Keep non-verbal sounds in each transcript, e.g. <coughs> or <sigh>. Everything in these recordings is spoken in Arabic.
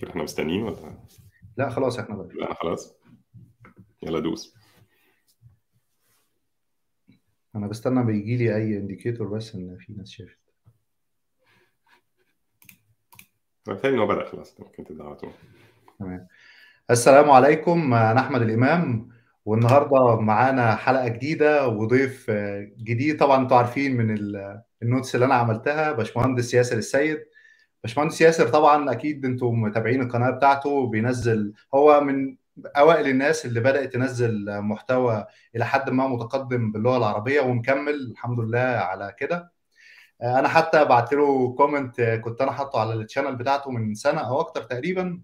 كده احنا مستنيين ولا لا خلاص احنا بقى لا خلاص يلا دوس انا بستنى بيجي لي اي انديكيتور بس ان في ناس شافت فاهم هو بدا خلاص ممكن تبدا على تمام السلام عليكم انا احمد الامام والنهارده معانا حلقه جديده وضيف جديد طبعا انتوا عارفين من النوتس اللي انا عملتها باشمهندس ياسر السيد باشمهندس ياسر طبعا اكيد انتم متابعين القناه بتاعته بينزل هو من اوائل الناس اللي بدات تنزل محتوى الى حد ما متقدم باللغه العربيه ومكمل الحمد لله على كده انا حتى بعت له كومنت كنت انا حاطه على التشانل بتاعته من سنه او اكتر تقريبا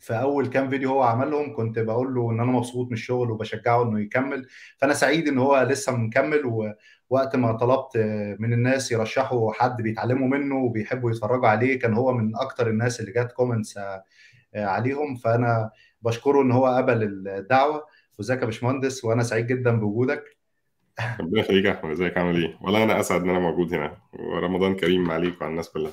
في اول كام فيديو هو عملهم كنت بقول له ان انا مبسوط من الشغل وبشجعه انه يكمل فانا سعيد ان هو لسه مكمل وقت ما طلبت من الناس يرشحوا حد بيتعلموا منه وبيحبوا يتفرجوا عليه كان هو من اكتر الناس اللي جات كومنتس آه، عليهم فانا بشكره ان هو قبل الدعوه وازيك يا باشمهندس وانا سعيد جدا بوجودك ربنا يخليك يا احمد ازيك عامل ايه؟ والله انا اسعد ان انا موجود هنا ورمضان كريم عليك وعلى الناس كلها.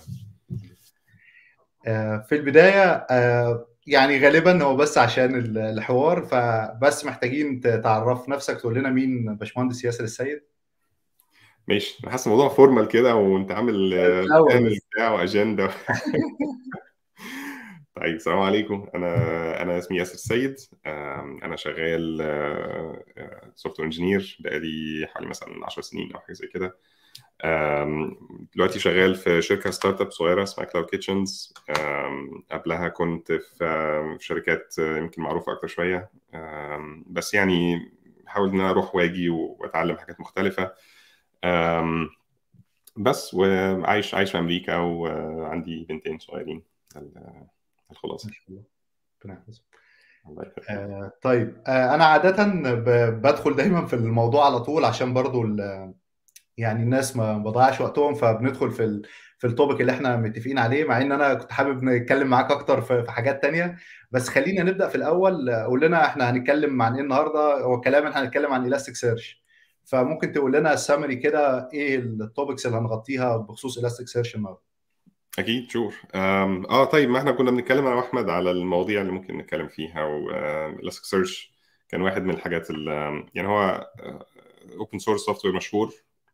آه، في البدايه آه، يعني غالبا هو بس عشان الحوار فبس محتاجين تعرف نفسك تقول لنا مين باشمهندس ياسر السيد؟ ماشي انا حاسس الموضوع فورمال كده وانت عامل بلان بتاع واجنده <laughs> طيب السلام عليكم انا انا اسمي ياسر السيد انا شغال سوفت وير انجينير بقالي حوالي مثلا 10 سنين او حاجه زي كده دلوقتي شغال في شركه ستارت اب صغيره اسمها كلاود كيتشنز قبلها كنت في شركات يمكن معروفه اكتر شويه بس يعني حاولت ان انا اروح واجي واتعلم حاجات مختلفه بس وعايش عايش في امريكا وعندي بنتين صغيرين الخلاصه ربنا يحفظك آه طيب آه انا عاده بدخل دايما في الموضوع على طول عشان برضو يعني الناس ما بضيعش وقتهم فبندخل في في التوبيك اللي احنا متفقين عليه مع ان انا كنت حابب نتكلم معاك اكتر في... حاجات تانية بس خلينا نبدا في الاول قول لنا احنا هنتكلم عن ايه النهارده هو الكلام احنا هنتكلم عن الاستيك سيرش فممكن تقول لنا سامري كده ايه التوبكس اللي هنغطيها بخصوص الاستيك سيرش النهارده اكيد شور اه طيب ما احنا كنا بنتكلم انا واحمد على المواضيع اللي ممكن نتكلم فيها والاستيك سيرش كان واحد من الحاجات اللي يعني هو اوبن سورس سوفت وير مشهور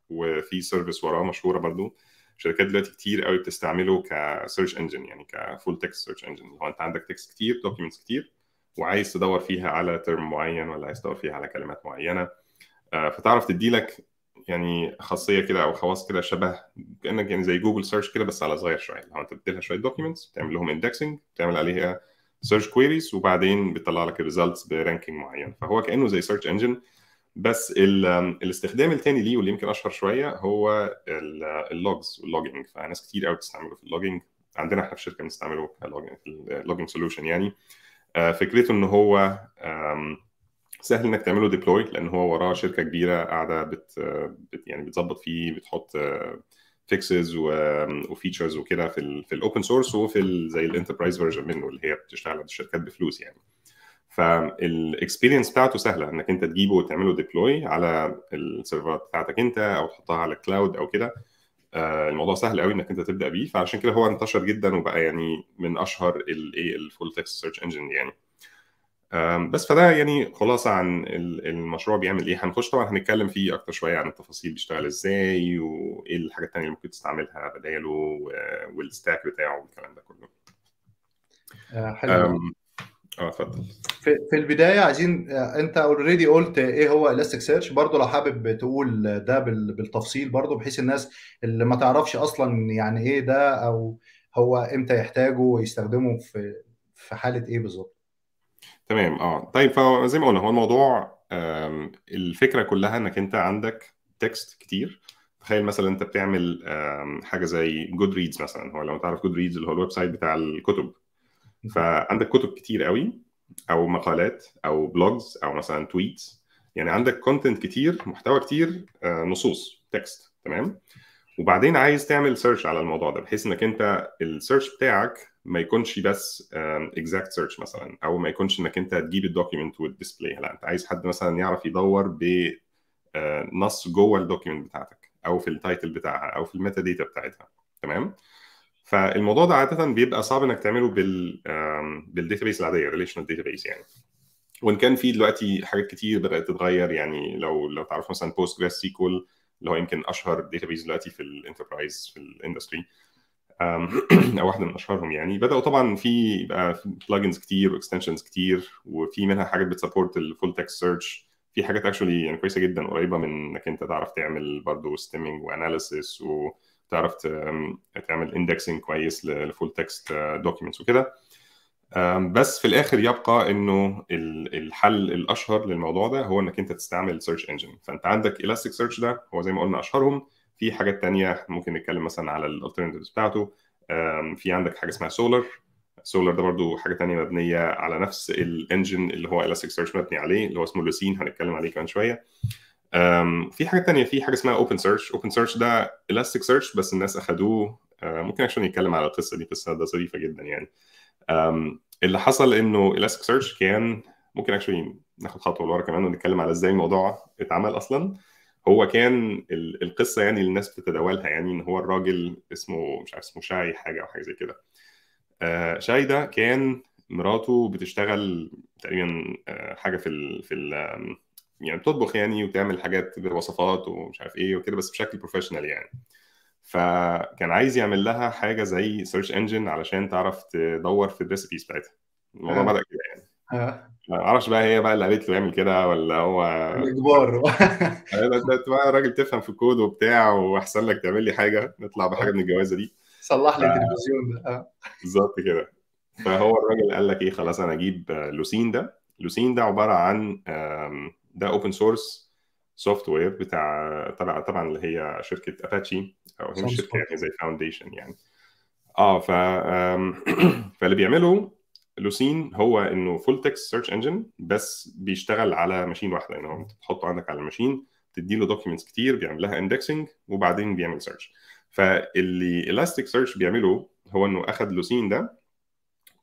وفي سيرفيس وراه مشهوره برضو شركات دلوقتي كتير قوي بتستعمله كسيرش انجن يعني كفول تكست سيرش انجن اللي هو انت عندك تكست كتير دوكيومنتس كتير وعايز تدور فيها على ترم معين ولا عايز تدور فيها على كلمات معينه آه، فتعرف تدي لك يعني خاصيه كده او خواص كده شبه كانك يعني زي جوجل سيرش كده بس على صغير شويه لو انت بتديلها شويه دوكيومنتس بتعمل لهم اندكسنج بتعمل عليها سيرش كويريز وبعدين بتطلع لك الريزلتس برانكينج معين فهو كانه زي سيرش انجن بس الاستخدام الثاني ليه واللي يمكن اشهر شويه هو اللوجز واللوجينج فناس كتير قوي بتستعمله في اللوجينج عندنا احنا في الشركه بنستعمله في اللوجينج سولوشن يعني آه، فكرته ان هو سهل انك تعمله ديبلوي لان هو وراه شركه كبيره قاعده بت, بت يعني بتظبط فيه بتحط فيكسز آه، وفيتشرز وكده في الـ في الاوبن سورس وفي الـ زي الانتربرايز فيرجن منه اللي هي بتشتغل عند الشركات بفلوس يعني فالاكسبيرينس بتاعته سهله انك انت تجيبه وتعمله ديبلوي على السيرفرات بتاعتك انت او تحطها على الكلاود او كده آه، الموضوع سهل قوي انك انت تبدا بيه فعشان كده هو انتشر جدا وبقى يعني من اشهر الايه الفول تكست سيرش انجن يعني بس فده يعني خلاصه عن المشروع بيعمل ايه هنخش طبعا هنتكلم فيه اكتر شويه عن التفاصيل بيشتغل ازاي وايه الحاجات الثانيه اللي ممكن تستعملها بداله والستاك بتاعه والكلام ده كله آه، حلو اه اتفضل في, في البدايه عايزين آه، انت اوريدي قلت ايه هو الاستك سيرش برضه لو حابب تقول ده بالتفصيل برضه بحيث الناس اللي ما تعرفش اصلا يعني ايه ده او هو امتى يحتاجه ويستخدمه في في حاله ايه بالظبط تمام آه، طيب فزي ما قلنا هو الموضوع الفكرة كلّها إنّك أنت عندك تكست كتير، تخيّل مثلًا أنت بتعمل حاجة زي جود ريدز مثلًا، هو لو تعرف جود ريدز اللي هو الويب سايت بتاع الكُتب، فعندك كُتب كتير قوي أو مقالات أو بلوجز أو مثلًا تويتس يعني عندك كونتنت كتير، محتوى كتير، آه، نصوص تكست تمام، وبعدين عايز تعمل سيرش على الموضوع ده، بحيث إنّك أنت السيرش بتاعك ما يكونش بس اكزاكت سيرش مثلا او ما يكونش انك انت تجيب الدوكيمنت وتديسبلاي لا انت عايز حد مثلا يعرف يدور بنص آه، جوه الدوكيمنت بتاعتك او في التايتل بتاعها او في الميتا داتا بتاعتها تمام فالموضوع ده عاده بيبقى صعب انك تعمله بال بيس العاديه ريليشنال داتابيس يعني وان كان في دلوقتي حاجات كتير بدات تتغير يعني لو لو تعرف مثلا بوست جريس سيكول اللي هو يمكن اشهر داتابيس دلوقتي في الانتربرايز في الاندستري <clears throat> او واحده من اشهرهم يعني بداوا طبعا في بلجنز كتير واكستنشنز كتير وفي منها حاجات بتسبورت الفول تكست سيرش في حاجات اكشولي يعني كويسه جدا قريبه من انك انت تعرف تعمل برضه ستيمنج واناليسيس وتعرف تعمل اندكسنج كويس لفول تكست دوكيومنتس وكده بس في الاخر يبقى انه الحل الاشهر للموضوع ده هو انك انت تستعمل سيرش انجن فانت عندك الاستيك سيرش ده هو زي ما قلنا اشهرهم في حاجات تانية ممكن نتكلم مثلا على الالترنتيفز بتاعته في عندك حاجه اسمها سولار سولار ده برضو حاجه تانية مبنيه على نفس الانجن اللي هو الاستيك سيرش مبني عليه اللي هو اسمه لوسين هنتكلم عليه كمان شويه في حاجه تانية في حاجه اسمها اوبن سيرش اوبن سيرش ده الاستيك سيرش بس الناس اخدوه آه، ممكن عشان نتكلم على القصه دي قصه ده ظريفه جدا يعني اللي حصل انه الاستيك سيرش كان ممكن اكشولي ناخد خطوه لورا كمان ونتكلم على ازاي الموضوع اتعمل اصلا هو كان القصه يعني الناس بتتداولها يعني ان هو الراجل اسمه مش عارف اسمه شاي حاجه او حاجه زي كده آه، شاي ده كان مراته بتشتغل تقريبا آه، حاجه في الـ في الـ يعني بتطبخ يعني وتعمل حاجات بالوصفات ومش عارف ايه وكده بس بشكل بروفيشنال يعني فكان عايز يعمل لها حاجه زي سيرش انجن علشان تعرف تدور في الريسبيز بتاعتها الموضوع آه. بدا كده يعني معرفش ما اعرفش بقى هي بقى اللي قالت له يعمل كده ولا هو الاجبار <laughs> انت بقى راجل تفهم في الكود وبتاع واحسن لك تعمل لي حاجه نطلع بحاجه من الجوازه دي صلح لي التلفزيون ده بالظبط كده فهو الراجل قال لك ايه خلاص انا اجيب لوسين ده لوسين ده عباره عن ده اوبن سورس سوفت وير بتاع طبعا طبعا اللي هي شركه اباتشي او هي شركه يعني زي فاونديشن يعني اه ف <clears throat> فاللي بيعمله لوسين هو انه فول تكست سيرش انجن بس بيشتغل على ماشين واحده يعني هو انت بتحطه عندك على الماشين تدي له دوكيومنتس كتير بيعمل لها اندكسنج وبعدين بيعمل سيرش فاللي الاستيك سيرش بيعمله هو انه اخذ لوسين ده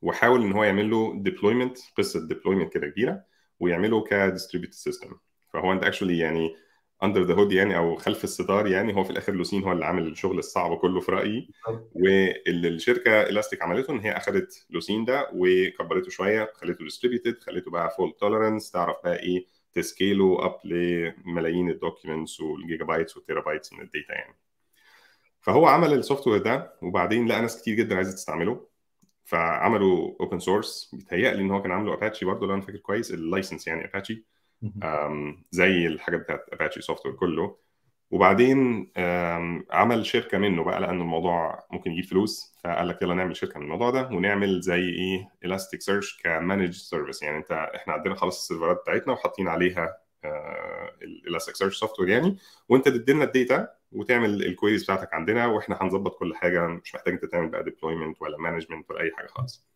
وحاول ان هو يعمل له ديبلويمنت قصه ديبلويمنت كده كبيره ويعمله كديستريبيوتد سيستم فهو انت اكشولي يعني اندر ذا هود يعني او خلف الستار يعني هو في الاخر لوسين هو اللي عامل الشغل الصعب كله في رايي واللي الشركه الاستيك عملته ان هي اخذت لوسين ده وكبرته شويه خليته ديستريبيوتد خليته بقى فول توليرنس تعرف بقى ايه تسكيله اب لملايين الدوكيومنتس والجيجا بايتس والتيرا بايتس من الداتا يعني فهو عمل السوفت وير ده وبعدين لقى ناس كتير جدا عايزه تستعمله فعملوا اوبن سورس بيتهيألي ان هو كان عامله اباتشي برضه لو انا فاكر كويس اللايسنس يعني اباتشي زي الحاجه بتاعت اباتشي سوفت وير كله وبعدين عمل شركه منه بقى لان الموضوع ممكن يجيب فلوس فقال لك يلا نعمل شركه من الموضوع ده ونعمل زي ايه الاستيك سيرش كمانج سيرفيس يعني انت احنا عندنا خلاص السيرفرات بتاعتنا وحاطين عليها الاستيك سيرش سوفت وير يعني وانت تدينا الداتا وتعمل الكويريز بتاعتك عندنا واحنا هنظبط كل حاجه مش محتاج انت تعمل بقى ديبلويمنت ولا مانجمنت ولا اي حاجه خالص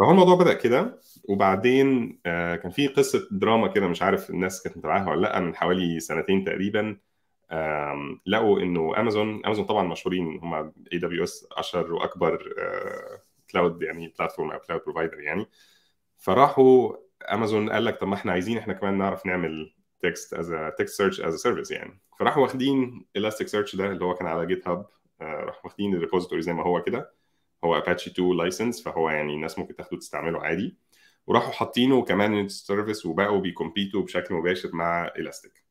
فهو الموضوع بدا كده وبعدين آه، كان في قصه دراما كده مش عارف الناس كانت متابعاها ولا لا من حوالي سنتين تقريبا لقوا انه امازون امازون طبعا مشهورين هم اي دبليو اس اشهر واكبر كلاود آه، يعني بلاتفورم او كلاود بروفايدر يعني فراحوا امازون قال لك طب ما احنا عايزين احنا كمان نعرف نعمل تكست از تكست سيرش از سيرفيس يعني فراحوا واخدين الاستيك سيرش ده اللي هو كان على جيت هاب آه، راحوا واخدين الريبوزيتوري زي ما هو كده هو اباتشي 2 لايسنس فهو يعني الناس ممكن تاخده تستعمله عادي وراحوا حاطينه كمان سيرفيس وبقوا بيكمبيتوا بشكل مباشر مع الاستيك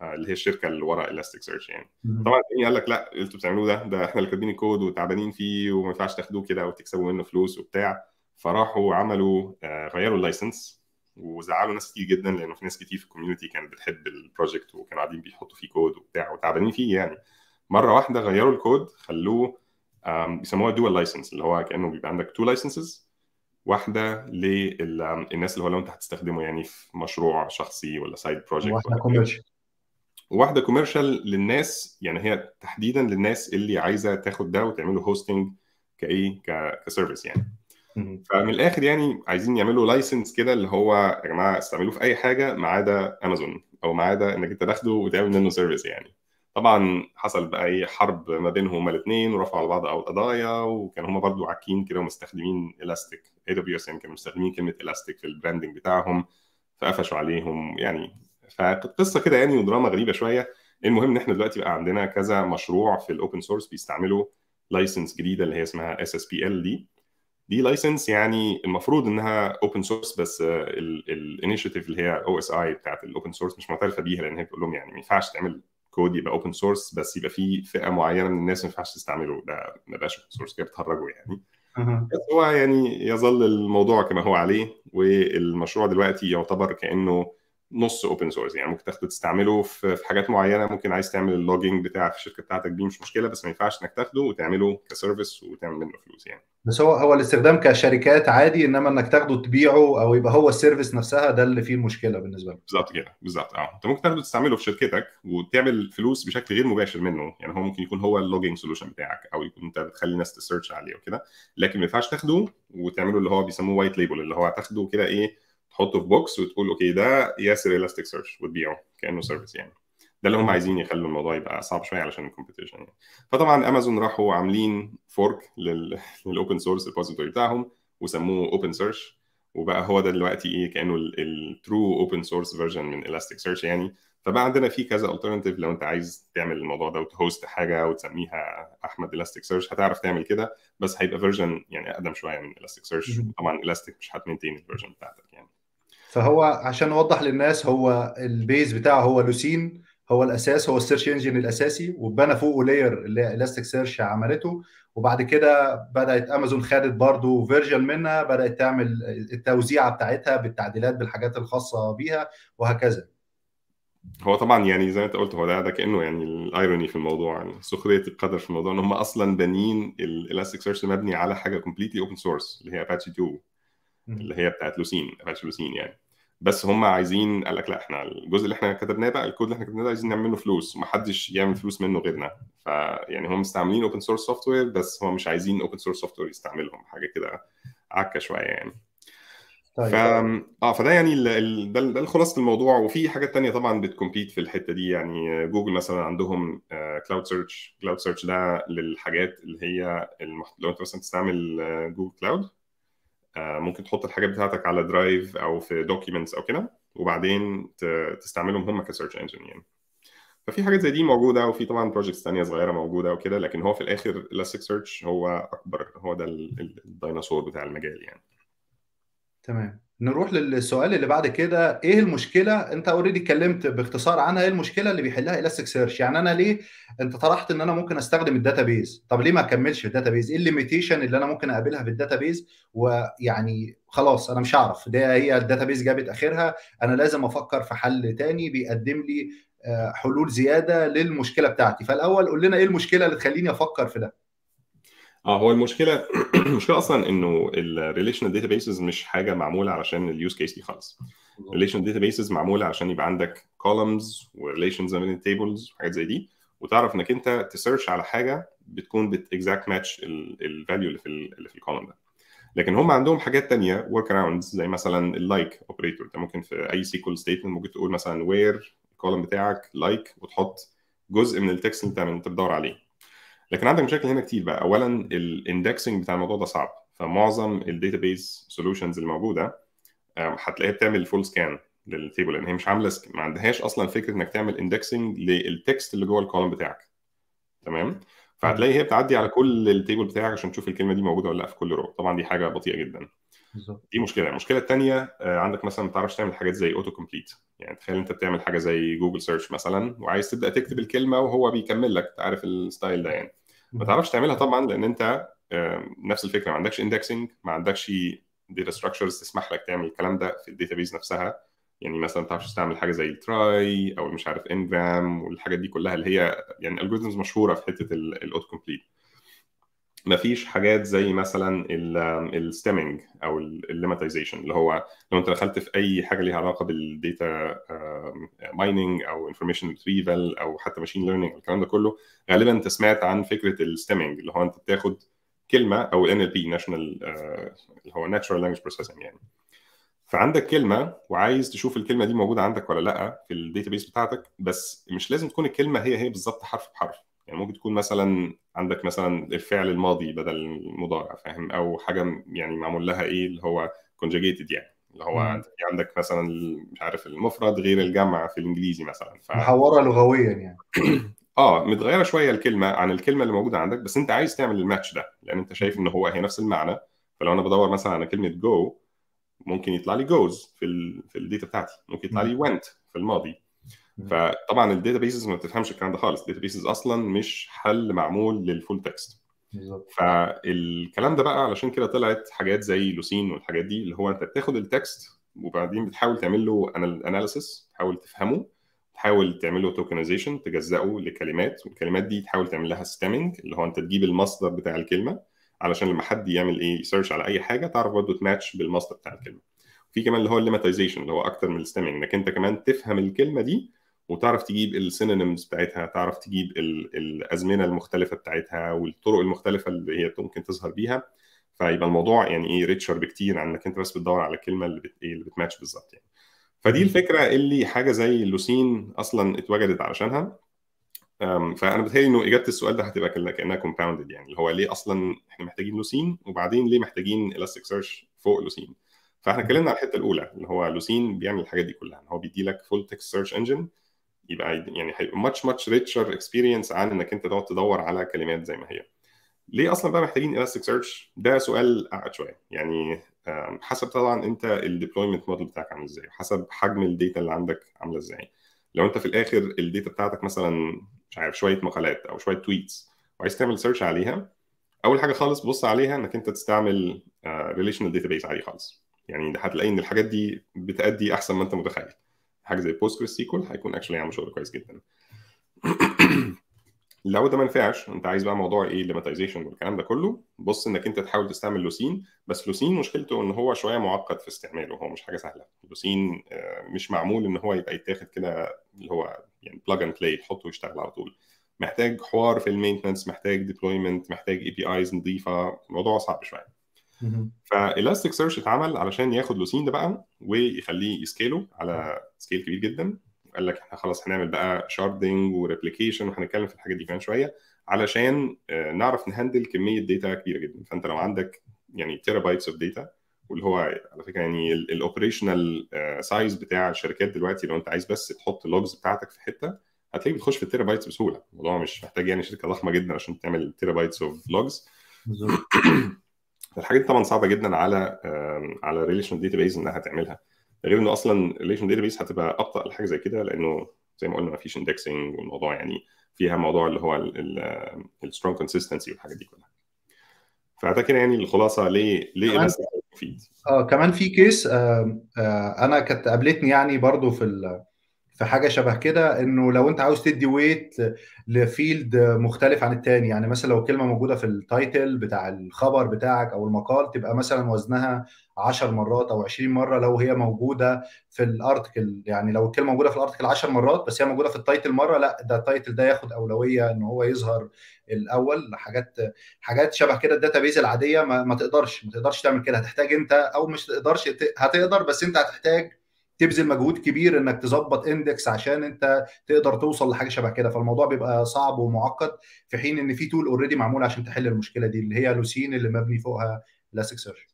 آه، اللي هي الشركه اللي ورا الاستيك سيرش يعني طبعا التاني قال لك لا إيه انتوا بتعملوه ده ده احنا اللي كاتبين الكود وتعبانين فيه وما ينفعش تاخدوه كده وتكسبوا منه فلوس وبتاع فراحوا عملوا آه، غيروا اللايسنس وزعلوا ناس كتير جدا لانه في ناس كتير في الكوميونتي كانت بتحب البروجكت وكانوا قاعدين بيحطوا فيه كود وبتاع وتعبانين فيه يعني مره واحده غيروا الكود خلوه بيسموها دول لايسنس اللي هو كانه بيبقى عندك تو لايسنسز واحده للناس اللي هو لو انت هتستخدمه يعني في مشروع شخصي ولا سايد بروجكت واحده كوميرشال وواحده كوميرشال للناس يعني هي تحديدا للناس اللي عايزه تاخد ده وتعمله هوستنج كايه كسيرفيس يعني فمن الاخر يعني عايزين يعملوا لايسنس كده اللي هو يا جماعه استعملوه في اي حاجه ما عدا امازون او ما عدا انك انت تاخده وتعمل منه سيرفيس يعني طبعا حصل بقى ايه حرب ما بينهم هما الاثنين ورفعوا على بعض قضايا وكان هما برضو عاكين كده ومستخدمين الاستيك اي دبليو اس يعني كانوا مستخدمين كلمه الاستيك في البراندنج بتاعهم فقفشوا عليهم يعني فقصه كده يعني ودراما غريبه شويه المهم ان احنا دلوقتي بقى عندنا كذا مشروع في الاوبن سورس بيستعملوا لايسنس جديده اللي هي اسمها اس اس بي ال دي دي لايسنس يعني المفروض انها اوبن سورس بس الانيشيتيف اللي هي او اس اي بتاعت الاوبن سورس مش معترفه بيها لان هي بتقول لهم يعني ما ينفعش تعمل كود يبقى اوبن سورس بس يبقى في فئه معينه من الناس ما ينفعش تستعمله ده ما بقاش اوبن سورس كده بتهرجه يعني بس هو يعني يظل الموضوع كما هو عليه والمشروع دلوقتي يعتبر كانه نص اوبن سورس يعني ممكن تاخده تستعمله في حاجات معينه ممكن عايز تعمل اللوجينج بتاع في الشركه بتاعتك دي مش مشكله بس ما ينفعش انك تاخده وتعمله كسيرفيس وتعمل منه فلوس يعني بس هو هو الاستخدام كشركات عادي انما انك تاخده تبيعه او يبقى هو السيرفيس نفسها ده اللي فيه المشكله بالنسبه لك بالظبط كده بالظبط اه انت ممكن تاخده تستعمله في شركتك وتعمل فلوس بشكل غير مباشر منه يعني هو ممكن يكون هو اللوجينج سولوشن بتاعك او يكون انت بتخلي الناس تسيرش عليه وكده لكن ما ينفعش تاخده وتعمله اللي هو بيسموه وايت ليبل اللي هو تاخده كده ايه تحطه في بوكس وتقول اوكي ده ياسر الاستيك سيرش وتبيعه كانه سيرفيس يعني ده اللي هم عايزين يخلوا الموضوع يبقى صعب شويه علشان الكومبيتيشن يعني فطبعا امازون راحوا عاملين فورك للاوبن سورس ريبوزيتوري بتاعهم وسموه اوبن سيرش وبقى هو ده دلوقتي ايه كانه الترو اوبن سورس فيرجن من الاستيك سيرش يعني فبقى عندنا في كذا الترناتيف لو انت عايز تعمل الموضوع ده وتهوست حاجه وتسميها احمد الاستيك سيرش هتعرف تعمل كده بس هيبقى فيرجن يعني اقدم شويه من الاستيك سيرش طبعا الاستيك مش هتمنتين الفيرجن بتاعتك يعني فهو عشان نوضح للناس هو البيز بتاعه هو لوسين هو الاساس هو السيرش انجن الاساسي واتبنى فوقه لاير اللي الاستيك سيرش عملته وبعد كده بدات امازون خدت برضه فيرجن منها بدات تعمل التوزيعه بتاعتها بالتعديلات بالحاجات الخاصه بيها وهكذا هو طبعا يعني زي ما انت قلت هو ده ده كانه يعني الايروني في الموضوع يعني سخريه القدر في الموضوع ان هم اصلا بانيين الالاستيك سيرش مبني على حاجه كومبليتلي اوبن سورس اللي هي اباتشي 2 اللي هي بتاعت لوسين اباتشي لوسين يعني بس هم عايزين قال لك لا احنا الجزء اللي احنا كتبناه بقى الكود اللي احنا كتبناه ده عايزين نعمل له فلوس ومحدش يعمل فلوس منه غيرنا فيعني هم مستعملين اوبن سورس سوفت وير بس هم مش عايزين اوبن سورس سوفت وير يستعملهم حاجه كده عكه شويه يعني طيب. ف... اه فده يعني ال... ده, ده خلاصه الموضوع وفي حاجات تانية طبعا بتكمبيت في الحته دي يعني جوجل مثلا عندهم كلاود سيرش كلاود سيرش ده للحاجات اللي هي المح... لو انت مثلا تستعمل جوجل آه، كلاود آه، ممكن تحط الحاجات بتاعتك على درايف او في دوكيومنتس او كده وبعدين تستعملهم هم كسيرش انجن يعني ففي حاجات زي دي موجوده وفي طبعا بروجكتس ثانيه صغيره موجوده وكده لكن هو في الاخر لاستيك سيرش هو اكبر هو ده الديناصور بتاع المجال يعني تمام نروح للسؤال اللي بعد كده ايه المشكله انت اوريدي اتكلمت باختصار عنها ايه المشكله اللي بيحلها الاستك سيرش يعني انا ليه انت طرحت ان انا ممكن استخدم الداتابيز طب ليه ما اكملش في الداتابيز ايه الليميتيشن اللي انا ممكن اقابلها في الداتابيز ويعني خلاص انا مش هعرف ده هي الداتابيز جابت اخرها انا لازم افكر في حل تاني بيقدم لي آه، حلول زياده للمشكله بتاعتي فالاول قول لنا ايه المشكله اللي تخليني افكر في ده اه هو المشكله <clears throat> المشكله اصلا انه الريليشنال بيسز مش حاجه معموله علشان اليوز كيس دي خالص الريليشنال بيسز معموله عشان يبقى عندك كولمز وريليشنز ما بين التيبلز وحاجات زي دي وتعرف انك انت تسيرش على حاجه بتكون اكزاكت ماتش الفاليو اللي في اللي في الكولم ده لكن هم عندهم حاجات تانية ورك اراوندز زي مثلا اللايك اوبريتور انت ممكن في اي سيكول ستيتمنت ممكن تقول مثلا وير الكولم بتاعك لايك like وتحط جزء من التكست اللي انت بتدور عليه لكن عندك مشاكل هنا كتير بقى اولا الاندكسنج بتاع الموضوع ده صعب فمعظم الداتابيز سولوشنز الموجوده هتلاقيها بتعمل فول سكان للتيبل لان هي مش عامله ما عندهاش اصلا فكره انك تعمل اندكسنج للتكست اللي جوه الكولم بتاعك تمام فهتلاقي هي بتعدي على كل التيبل بتاعك عشان تشوف الكلمه دي موجوده ولا لا في كل رو طبعا دي حاجه بطيئه جدا بالظبط دي مشكله المشكله الثانيه آه، عندك مثلا ما بتعرفش تعمل حاجات زي اوتو كومبليت يعني تخيل انت بتعمل حاجه زي جوجل سيرش مثلا وعايز تبدا تكتب الكلمه وهو بيكمل لك عارف الستايل ده يعني ما تعرفش تعملها طبعا لان انت آه، نفس الفكره ما عندكش اندكسنج ما عندكش داتا ستراكشرز تسمح لك تعمل الكلام ده في بيز نفسها يعني مثلا ما تعرفش تستعمل حاجه زي التراي او مش عارف انجرام والحاجات دي كلها اللي هي يعني الجوريزمز مشهوره في حته الاوتو كومبليت ما فيش حاجات زي مثلا الستيمنج او الليماتيزيشن اللي هو لو انت دخلت في اي حاجه ليها علاقه بالديتا مايننج آه، او انفورميشن ريتريفال او حتى ماشين ليرنينج الكلام ده كله غالبا انت سمعت عن فكره الستيمنج اللي هو انت بتاخد كلمه او ال NLP ناشونال اللي هو ناتشورال لانجوج بروسيسنج يعني فعندك كلمه وعايز تشوف الكلمه دي موجوده عندك ولا لا في الداتا بيس بتاعتك بس مش لازم تكون الكلمه هي هي بالظبط حرف بحرف يعني ممكن تكون مثلا عندك مثلا الفعل الماضي بدل المضارع فاهم او حاجه يعني معمول لها ايه اللي هو كونجيجيتد يعني اللي هو عندك مثلا مش عارف المفرد غير الجمع في الانجليزي مثلا ف... محوره لغويا يعني <clears throat> اه متغيره شويه الكلمه عن الكلمه اللي موجوده عندك بس انت عايز تعمل الماتش ده لان انت شايف ان هو هي نفس المعنى فلو انا بدور مثلا على كلمه جو ممكن يطلع لي جوز في ال... في الداتا بتاعتي ممكن يطلع لي ونت في الماضي فطبعا الداتا بيسز ما بتفهمش الكلام ده خالص الداتا بيسز اصلا مش حل معمول للفول تكست بالظبط فالكلام ده بقى علشان كده طلعت حاجات زي لوسين والحاجات دي اللي هو انت بتاخد التكست وبعدين بتحاول تعمل له اناليسيس تحاول تفهمه تحاول تعمل له توكنايزيشن تجزئه لكلمات والكلمات دي تحاول تعمل لها ستيمنج اللي هو انت تجيب المصدر بتاع الكلمه علشان لما حد يعمل ايه سيرش على اي حاجه تعرف برضه تماتش بالمصدر بتاع الكلمه في كمان اللي هو الليماتيزيشن اللي هو اكتر من الستيمنج انك انت كمان تفهم الكلمه دي وتعرف تجيب السينونيمز بتاعتها تعرف تجيب الازمنه المختلفه بتاعتها والطرق المختلفه اللي هي ممكن تظهر بيها فيبقى الموضوع يعني ايه ريتشر بكتير عن انك انت بس بتدور على الكلمه اللي بت ايه اللي بتماتش بالظبط يعني فدي الفكره اللي حاجه زي اللوسين اصلا اتوجدت علشانها فانا بتهيألي انه اجابه السؤال ده هتبقى كانها كومباوندد يعني اللي هو ليه اصلا احنا محتاجين لوسين وبعدين ليه محتاجين الاستيك سيرش فوق لوسين فاحنا اتكلمنا على الحته الاولى اللي هو لوسين بيعمل الحاجات دي كلها هو بيدي لك فول تكست سيرش انجن يبقى يعني هيبقى ماتش ماتش ريتشر اكسبيرينس عن انك انت تقعد تدور على كلمات زي ما هي ليه اصلا بقى محتاجين الاستيك سيرش ده سؤال اعقد شويه يعني حسب طبعا انت الديبلويمنت موديل بتاعك عامل ازاي حسب حجم الداتا اللي عندك عامله ازاي لو انت في الاخر الداتا بتاعتك مثلا مش عارف شويه مقالات او شويه تويتس وعايز تعمل سيرش عليها اول حاجه خالص بص عليها انك انت تستعمل ريليشنال داتا بيس عادي خالص يعني هتلاقي ان الحاجات دي بتأدي احسن ما انت متخيل حاجه زي بوستجريس سيكول هيكون اكشولي عامل شغل كويس جدا <clears throat> لو ده ما نفعش انت عايز بقى موضوع ايه الليماتيزيشن والكلام ده كله بص انك انت تحاول تستعمل لوسين بس لوسين مشكلته ان هو شويه معقد في استعماله هو مش حاجه سهله لوسين آه، مش معمول ان هو يبقى يتاخد كده اللي هو يعني بلاج اند بلاي تحطه ويشتغل على طول محتاج حوار في المينتنس محتاج ديبلويمنت محتاج اي بي ايز نظيفه الموضوع صعب شويه فالاستيك سيرش اتعمل علشان ياخد لوسين ده بقى ويخليه يسكيله على سكيل كبير جدا قال لك احنا خلاص هنعمل بقى شاردنج وريبليكيشن وهنتكلم في الحاجات دي كمان شويه علشان آه، نعرف نهندل كميه داتا كبيره جدا فانت لو عندك يعني تيرا بايتس اوف داتا واللي هو على فكره يعني الاوبريشنال سايز آه، بتاع الشركات دلوقتي لو انت عايز بس تحط اللوجز بتاعتك في حته هتلاقي بتخش في التيرا بايتس بسهوله الموضوع مش محتاج يعني شركه ضخمه جدا عشان تعمل تيرا بايتس اوف لوجز الحاجات دي طبعا صعبه جدا على على ريليشن بيز انها تعملها غير انه اصلا ريليشن بيز هتبقى ابطا لحاجه زي كده لانه زي ما قلنا ما فيش اندكسنج والموضوع يعني فيها موضوع اللي هو السترونج كونسيستنسي والحاجات دي كلها فده كده يعني الخلاصه ليه ليه مفيد اه كمان في كيس آه آه انا كانت قابلتني يعني برضو في في حاجه شبه كده انه لو انت عاوز تدي ويت لفيلد مختلف عن التاني يعني مثلا لو الكلمه موجوده في التايتل بتاع الخبر بتاعك او المقال تبقى مثلا وزنها 10 مرات او 20 مره لو هي موجوده في الارتكل يعني لو الكلمه موجوده في الارتكل 10 مرات بس هي موجوده في التايتل مره لا ده التايتل ده ياخد اولويه ان هو يظهر الاول حاجات حاجات شبه كده الداتا بيز العاديه ما, ما تقدرش ما تقدرش تعمل كده هتحتاج انت او مش تقدرش هتقدر بس انت هتحتاج تبذل مجهود كبير انك تظبط اندكس عشان انت تقدر توصل لحاجه شبه كده فالموضوع بيبقى صعب ومعقد في حين ان في تول اوريدي معمول عشان تحل المشكله دي اللي هي لوسين اللي مبني فوقها الاستيك سيرش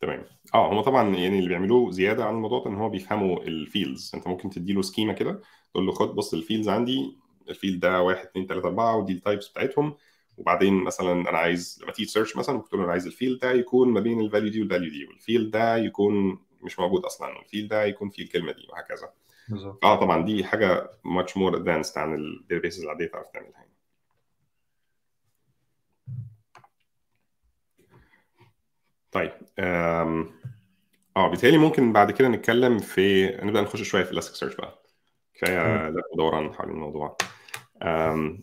تمام اه هم طبعا يعني اللي بيعملوه زياده عن الموضوع ده ان هو بيفهموا الفيلدز انت ممكن تدي له سكيما كده تقول له خد بص الفيلدز عندي الفيلد ده 1 2 3 4 ودي التايبس بتاعتهم وبعدين مثلا انا عايز لما تيجي سيرش مثلا له انا عايز الفيلد ده يكون ما بين الفاليو دي والفاليو دي والفيلد ده يكون مش موجود اصلا الفيل ده يكون فيه الكلمه دي وهكذا بالظبط اه طبعا دي حاجه ماتش مور ادفانسد عن الداتابيسز العاديه تعرف تعملها يعني طيب اه بيتهيألي ممكن بعد كده نتكلم في نبدا نخش شويه في سيرش بقى كفايه دوران حول الموضوع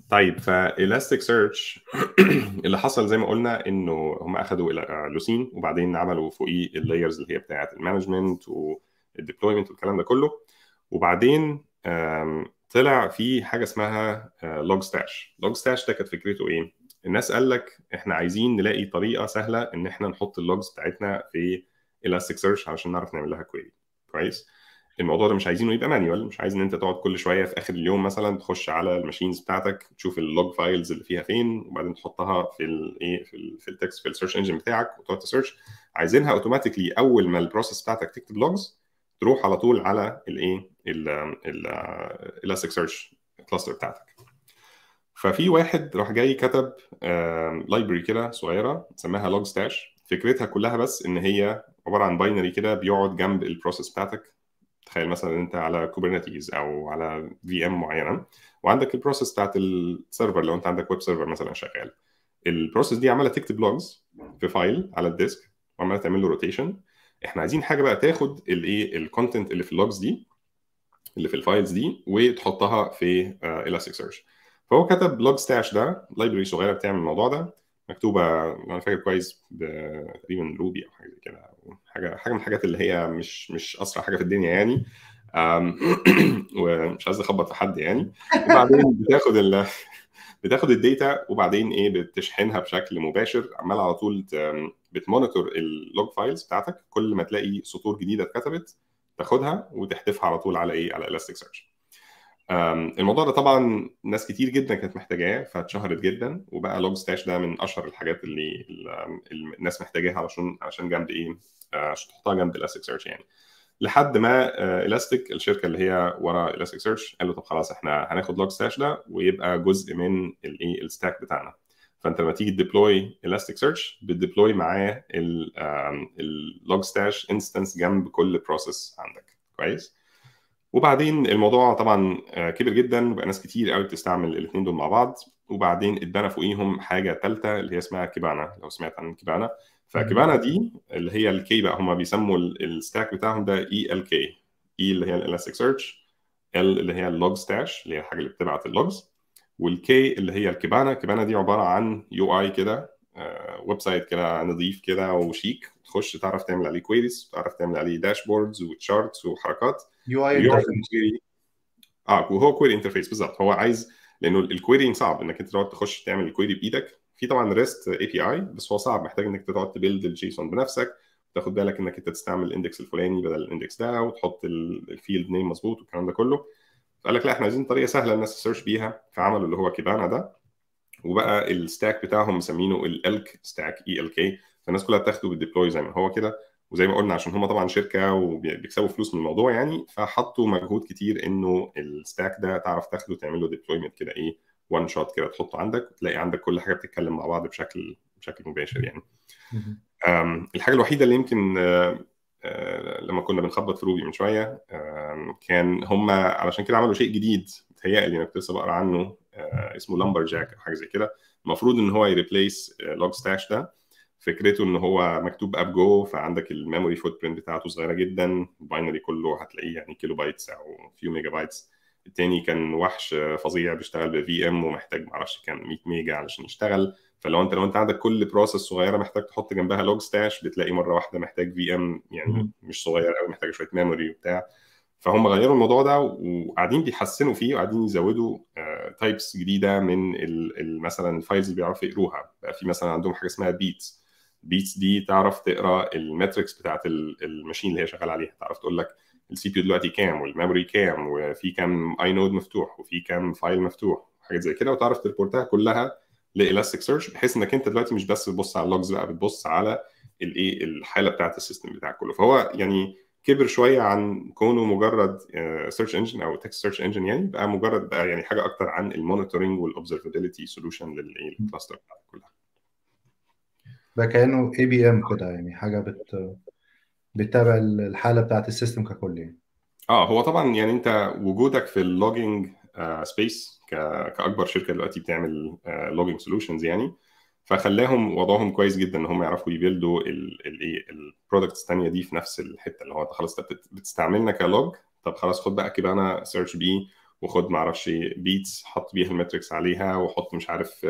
طيب فإلاستيك سيرش <clears throat> اللي حصل زي ما قلنا انه هم اخذوا آه، لوسين وبعدين عملوا فوقيه اللايرز اللي هي بتاعه المانجمنت والديبلويمنت والكلام ده كله وبعدين طلع في حاجه اسمها لوج ستاش لوج ستاش ده كانت فكرته ايه الناس قال لك احنا عايزين نلاقي طريقه سهله ان احنا نحط اللوجز بتاعتنا في الاستيك سيرش علشان نعرف نعمل لها كويري كويس الموضوع ده مش عايزينه يبقى مانيوال مش عايز ان انت تقعد كل شويه في اخر اليوم مثلا تخش على الماشينز بتاعتك تشوف اللوج فايلز اللي فيها فين وبعدين تحطها في الايه في في التكست في السيرش انجن بتاعك وتقعد تسيرش عايزينها اوتوماتيكلي اول ما البروسيس بتاعتك تكتب لوجز تروح على طول على الايه الاستك سيرش كلاستر بتاعتك ففي واحد راح جاي كتب لايبرري كده صغيره سماها لوج ستاش فكرتها كلها بس ان هي عباره عن باينري كده بيقعد جنب البروسيس بتاعتك تخيل مثلا انت على كوبرنتيز او على في ام معينه وعندك البروسيس بتاعت السيرفر لو انت عندك ويب سيرفر مثلا شغال البروسيس دي عماله تكتب لوجز في فايل على الديسك وعماله تعمل له روتيشن احنا عايزين حاجه بقى تاخد الايه الكونتنت اللي في اللوجز دي اللي في الفايلز دي وتحطها في الاستيك آه، سيرش فهو كتب لوج ستاش ده لايبرري صغيره بتعمل الموضوع ده مكتوبه انا فاكر كويس تقريبا روبي او حاجه زي كده حاجه حاجه من الحاجات اللي هي مش مش اسرع حاجه في الدنيا يعني <clears throat> ومش عايز اخبط في حد يعني وبعدين <laughs> بتاخد ال... بتاخد الداتا وبعدين ايه بتشحنها بشكل مباشر عمال على طول بتمونيتور اللوج فايلز بتاعتك كل ما تلاقي سطور جديده اتكتبت تاخدها وتحذفها على طول على ايه على الاستيك سيرش الموضوع ده طبعا ناس كتير جدا كانت محتاجاه فاتشهرت جدا وبقى لوج ستاش ده من اشهر الحاجات اللي الناس محتاجاها علشان علشان جنب ايه آه، عشان تحطها جنب الاستيك سيرش يعني لحد ما الاستيك آه، الشركه اللي هي ورا الاستيك سيرش قالوا طب خلاص احنا هناخد لوج ستاش ده ويبقى جزء من الايه الستاك بتاعنا فانت لما تيجي تديبلوي الاستيك سيرش بتديبلوي معاه اللوج ستاش انستنس جنب كل بروسيس عندك كويس وبعدين الموضوع طبعا آه، كبر جدا وبقى ناس كتير قوي بتستعمل الاثنين دول مع بعض وبعدين اتبنى فوقيهم حاجه ثالثه اللي هي اسمها كيبانا لو سمعت عن كيبانا فكيبانا دي اللي هي الكي بقى هم بيسموا الستاك بتاعهم ده اي ال كي اي اللي هي الالاستيك سيرش ال اللي هي اللوج ستاش اللي هي الحاجه اللي بتبعت اللوجز والكي اللي هي الكيبانا كيبانا دي عباره عن يو اي كده ويب آه، سايت كده نظيف كده وشيك تخش تعرف تعمل عليه كويريز تعرف تعمل عليه داشبوردز وتشارتس وحركات يو اي اه وهو كويري انترفيس بالظبط هو عايز لانه الكويرينج صعب انك انت تقعد تخش تعمل الكويري بايدك في طبعا ريست اي بي اي بس هو صعب محتاج انك تقعد تبيلد الجيسون بنفسك تاخد بالك انك انت تستعمل الاندكس الفلاني بدل الاندكس ده وتحط الفيلد نيم مظبوط والكلام ده كله فقال لك لا احنا عايزين طريقه سهله الناس تسيرش بيها فعملوا اللي هو كيبانا ده وبقى الستاك بتاعهم مسمينه الالك ستاك اي ال كي e فالناس كلها بتاخده بالديبلوي زي ما هو كده وزي ما قلنا عشان هم طبعا شركه وبيكسبوا فلوس من الموضوع يعني فحطوا مجهود كتير انه الستاك ده تعرف تاخده تعمل له ديبلويمنت كده ايه وان شوت كده تحطه عندك وتلاقي عندك كل حاجه بتتكلم مع بعض بشكل بشكل مباشر يعني الحاجه الوحيده اللي يمكن آه، آه، لما كنا بنخبط في روبي من شويه كان هم علشان كده عملوا شيء جديد متهيألي انا كنت لسه بقرا عنه آه، اسمه لامبر جاك او حاجه زي كده المفروض ان هو يريبليس لوج آه، ستاش ده فكرته ان هو مكتوب اب جو فعندك الميموري فوت برنت بتاعته صغيره جدا الباينري كله هتلاقيه يعني كيلو بايتس او فيو ميجا بايتس التاني كان وحش آه، فظيع بيشتغل بفي ام ومحتاج معرفش كان 100 ميجا علشان يشتغل فلو انت لو انت عندك كل بروسس صغيره محتاج تحط جنبها لوج ستاش بتلاقي مره واحده محتاج في ام يعني مش صغير قوي محتاج شويه ميموري وبتاع فهم غيروا الموضوع ده وقاعدين بيحسنوا فيه وقاعدين يزودوا تايبس آه، جديده من مثلا الفايلز اللي بيعرفوا يقروها بقى في مثلا عندهم حاجه اسمها بيتس بيتس دي تعرف تقرا الماتريكس بتاعت الماشين اللي هي شغاله عليها تعرف تقول لك السي بي دلوقتي كام والميموري كام وفي كام اي نود مفتوح وفي كام فايل مفتوح حاجات زي كده وتعرف تريبورتها كلها لالاستيك سيرش بحيث انك انت دلوقتي مش بس بتبص على اللوجز بقى بتبص على الايه الحاله بتاعت السيستم بتاعك كله فهو يعني كبر شويه عن كونه مجرد سيرش آه، انجن او تكست سيرش انجن يعني بقى مجرد بقى يعني حاجه اكتر عن المونيتورنج والاوبزرفابيلتي سولوشن للكلاستر كلها ده كانه اي بي ام كده يعني حاجه بت بتتابع الحاله بتاعت السيستم ككل يعني اه هو طبعا يعني انت وجودك في اللوجينج سبيس آه، كاكبر شركه دلوقتي بتعمل لوجينج آه، سولوشنز يعني فخلاهم وضعهم كويس جدا ان هم يعرفوا يبيلدوا الايه برودكتس ثانيه دي في نفس الحته اللي هو انت خلاص بتستعملنا كلوج طب خلاص خد بقى كيبانا سيرش بي وخد معرفش بيتس حط بيها الماتريكس عليها وحط مش عارف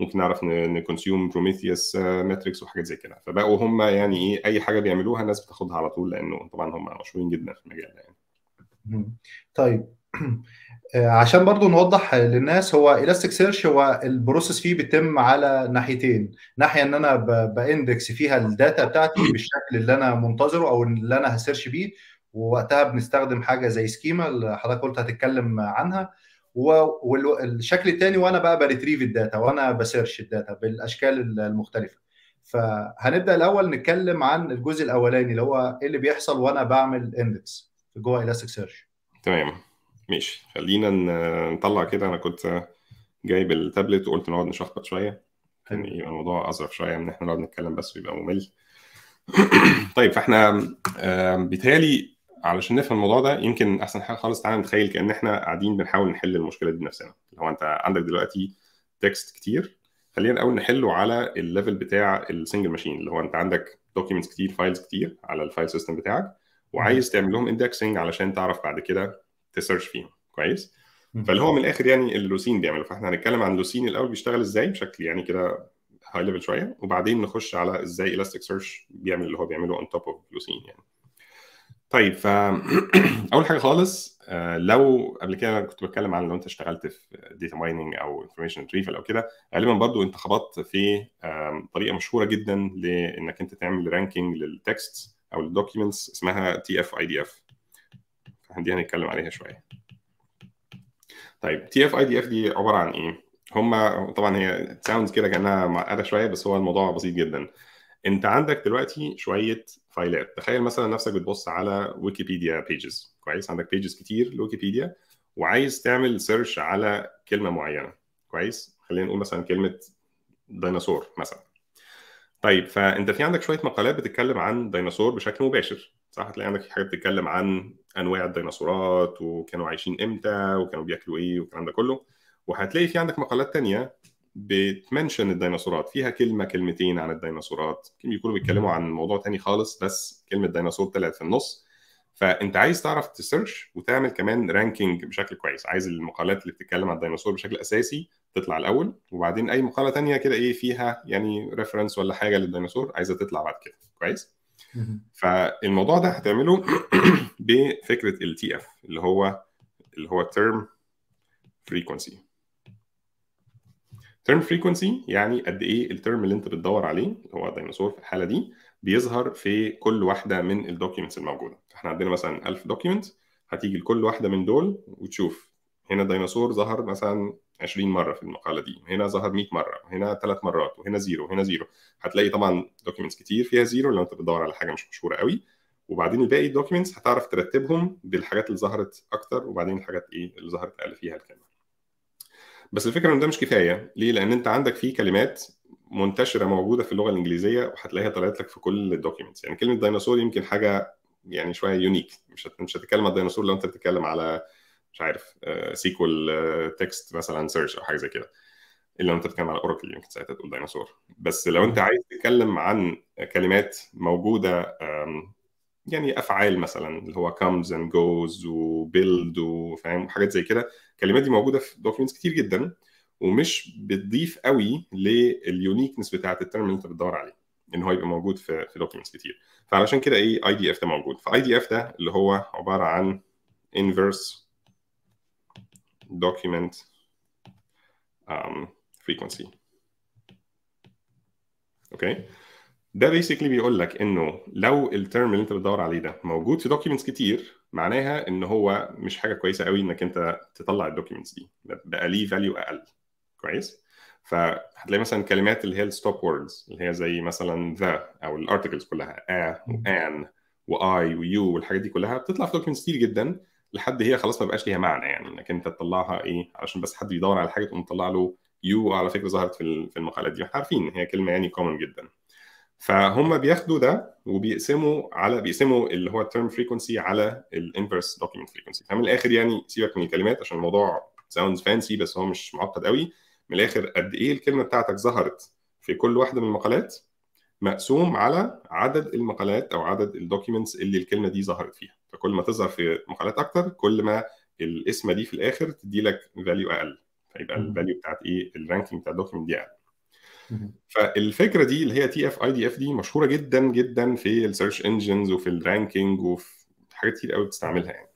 ممكن نعرف نكونسيوم بروميثيوس ماتريكس وحاجات زي كده فبقوا هم يعني ايه اي حاجه بيعملوها الناس بتاخدها على طول لانه طبعا هم مشهورين جدا في المجال ده يعني. طيب <clears throat> آه، عشان برضو نوضح للناس هو الاستيك سيرش هو البروسيس فيه بيتم على ناحيتين ناحيه ان انا باندكس فيها الداتا بتاعتي بالشكل اللي انا منتظره او اللي انا هسيرش بيه ووقتها بنستخدم حاجه زي سكيما اللي حضرتك قلت هتتكلم عنها والشكل الثاني وانا بقى بريتريف الداتا وانا بسيرش الداتا بالاشكال المختلفه فهنبدا الاول نتكلم عن الجزء الاولاني اللي هو ايه اللي بيحصل وانا بعمل اندكس جوه الاستيك سيرش تمام ماشي خلينا نطلع كده انا كنت جايب التابلت وقلت نقعد نشخبط شويه كان يعني يبقى الموضوع اظرف شويه من ان احنا نقعد نتكلم بس ويبقى ممل <clears throat> طيب فاحنا بيتهيألي علشان نفهم الموضوع ده يمكن احسن حاجه خالص تعالى نتخيل كان احنا قاعدين بنحاول نحل المشكله دي بنفسنا لو انت عندك دلوقتي تكست كتير خلينا الاول نحله على الليفل بتاع السنجل ماشين اللي هو انت عندك دوكيومنتس كتير فايلز كتير على الفايل سيستم بتاعك وعايز تعمل لهم اندكسنج علشان تعرف بعد كده تسيرش فيهم كويس فاللي هو من الاخر يعني اللوسين بيعمله فاحنا هنتكلم عن اللوسين الاول بيشتغل ازاي بشكل يعني كده هاي ليفل شويه وبعدين نخش على ازاي الاستيك سيرش بيعمل اللي هو بيعمله اون توب اوف لوسين يعني طيب ف <clears throat> اول حاجه خالص آه، لو قبل كده انا كنت بتكلم عن لو انت اشتغلت في داتا مايننج او انفورميشن ريفل او كده غالبا برضو انت خبطت في طريقه مشهوره جدا لانك انت تعمل رانكينج للتكست او الدوكيومنتس اسمها تي اف اي دي اف دي هنتكلم عليها شويه طيب تي اف اي دي اف دي عباره عن ايه هما طبعا هي ساوندز كده كانها معقده شويه بس هو الموضوع بسيط جدا انت عندك دلوقتي شويه فايلات تخيل مثلا نفسك بتبص على ويكيبيديا بيجز كويس عندك بيجز كتير لويكيبيديا وعايز تعمل سيرش على كلمه معينه كويس خلينا نقول مثلا كلمه ديناصور مثلا طيب فانت في عندك شويه مقالات بتتكلم عن ديناصور بشكل مباشر صح هتلاقي عندك حاجات بتتكلم عن انواع الديناصورات وكانوا عايشين امتى وكانوا بياكلوا ايه والكلام ده كله وهتلاقي في عندك مقالات تانية بتمنشن الديناصورات فيها كلمه كلمتين عن الديناصورات يمكن بيكونوا بيتكلموا عن موضوع تاني خالص بس كلمه ديناصور طلعت في النص فانت عايز تعرف تسيرش وتعمل كمان رانكينج بشكل كويس عايز المقالات اللي بتتكلم عن الديناصور بشكل اساسي تطلع الاول وبعدين اي مقاله تانية كده ايه فيها يعني ريفرنس ولا حاجه للديناصور عايزه تطلع بعد كده كويس فالموضوع ده هتعمله <clears throat> بفكره التي اف اللي هو اللي هو تيرم فريكونسي تيرم فريكونسي يعني قد ايه الترم اللي انت بتدور عليه اللي هو ديناصور في الحاله دي بيظهر في كل واحده من الدوكيومنتس الموجوده فاحنا عندنا مثلا 1000 دوكيومنت هتيجي لكل واحده من دول وتشوف هنا الديناصور ظهر مثلا 20 مره في المقاله دي هنا ظهر 100 مره هنا ثلاث مرات وهنا زيرو وهنا زيرو هتلاقي طبعا دوكيومنتس كتير فيها زيرو لو انت بتدور على حاجه مش مشهوره قوي وبعدين الباقي الدوكيمنتس هتعرف ترتبهم بالحاجات اللي ظهرت اكتر وبعدين الحاجات ايه اللي ظهرت اقل فيها الكلمه بس الفكره ان ده مش كفايه ليه لان انت عندك في كلمات منتشره موجوده في اللغه الانجليزيه وهتلاقيها طلعت لك في كل الدوكيومنتس يعني كلمه ديناصور يمكن حاجه يعني شويه يونيك مش مش هتتكلم على الديناصور لو انت بتتكلم على مش عارف سيكوال آه، تكست آه، مثلا سيرش او حاجه زي كده الا لو انت بتتكلم على اوراكل يمكن ساعتها تقول ديناصور بس لو انت عايز تتكلم عن كلمات موجوده يعني افعال مثلا اللي هو كمز اند جوز وبيلد وفاهم وحاجات زي كده الكلمات دي موجوده في دوكيومنتس كتير جدا ومش بتضيف قوي لليونيكنس بتاعه الترم اللي انت بتدور عليه ان هو يبقى موجود في في دوكيومنتس كتير فعلشان كده ايه اي دي اف ده موجود فاي دي اف ده اللي هو عباره عن inverse document um, frequency. اوكي ده بيسكلي بيقول لك انه لو الترم اللي انت بتدور عليه ده موجود في دوكيومنتس كتير معناها ان هو مش حاجه كويسه قوي انك انت تطلع الدوكيومنتس دي بقى ليه فاليو اقل كويس فهتلاقي مثلا كلمات اللي هي الستوب ووردز اللي هي زي مثلا ذا او الارتكلز كلها ا وان واي ويو والحاجات دي كلها بتطلع في دوكيومنتس كتير جدا لحد هي خلاص ما بقاش ليها معنى يعني انك انت تطلعها ايه علشان بس حد يدور على حاجه تقوم تطلع له يو على فكره ظهرت في المقالات دي احنا عارفين ان هي كلمه يعني كومن جدا فهم بياخدوا ده وبيقسموا على بيقسموا اللي هو الترم فريكونسي على الانفرس دوكيمنت فريكونسي فمن الاخر يعني سيبك من الكلمات عشان الموضوع ساوندز فانسي بس هو مش معقد قوي من الاخر قد ايه الكلمه بتاعتك ظهرت في كل واحده من المقالات مقسوم على عدد المقالات او عدد الدوكيومنتس اللي الكلمه دي ظهرت فيها فكل ما تظهر في مقالات اكتر كل ما الاسم دي في الاخر تدي لك فاليو اقل فيبقى الفاليو بتاعت ايه الرانكينج بتاع الدوكيمنت دي اقل فالفكره دي اللي هي تي اف اي دي اف دي مشهوره جدا جدا في السيرش انجنز وفي الرانكينج وفي حاجات كتير قوي بتستعملها يعني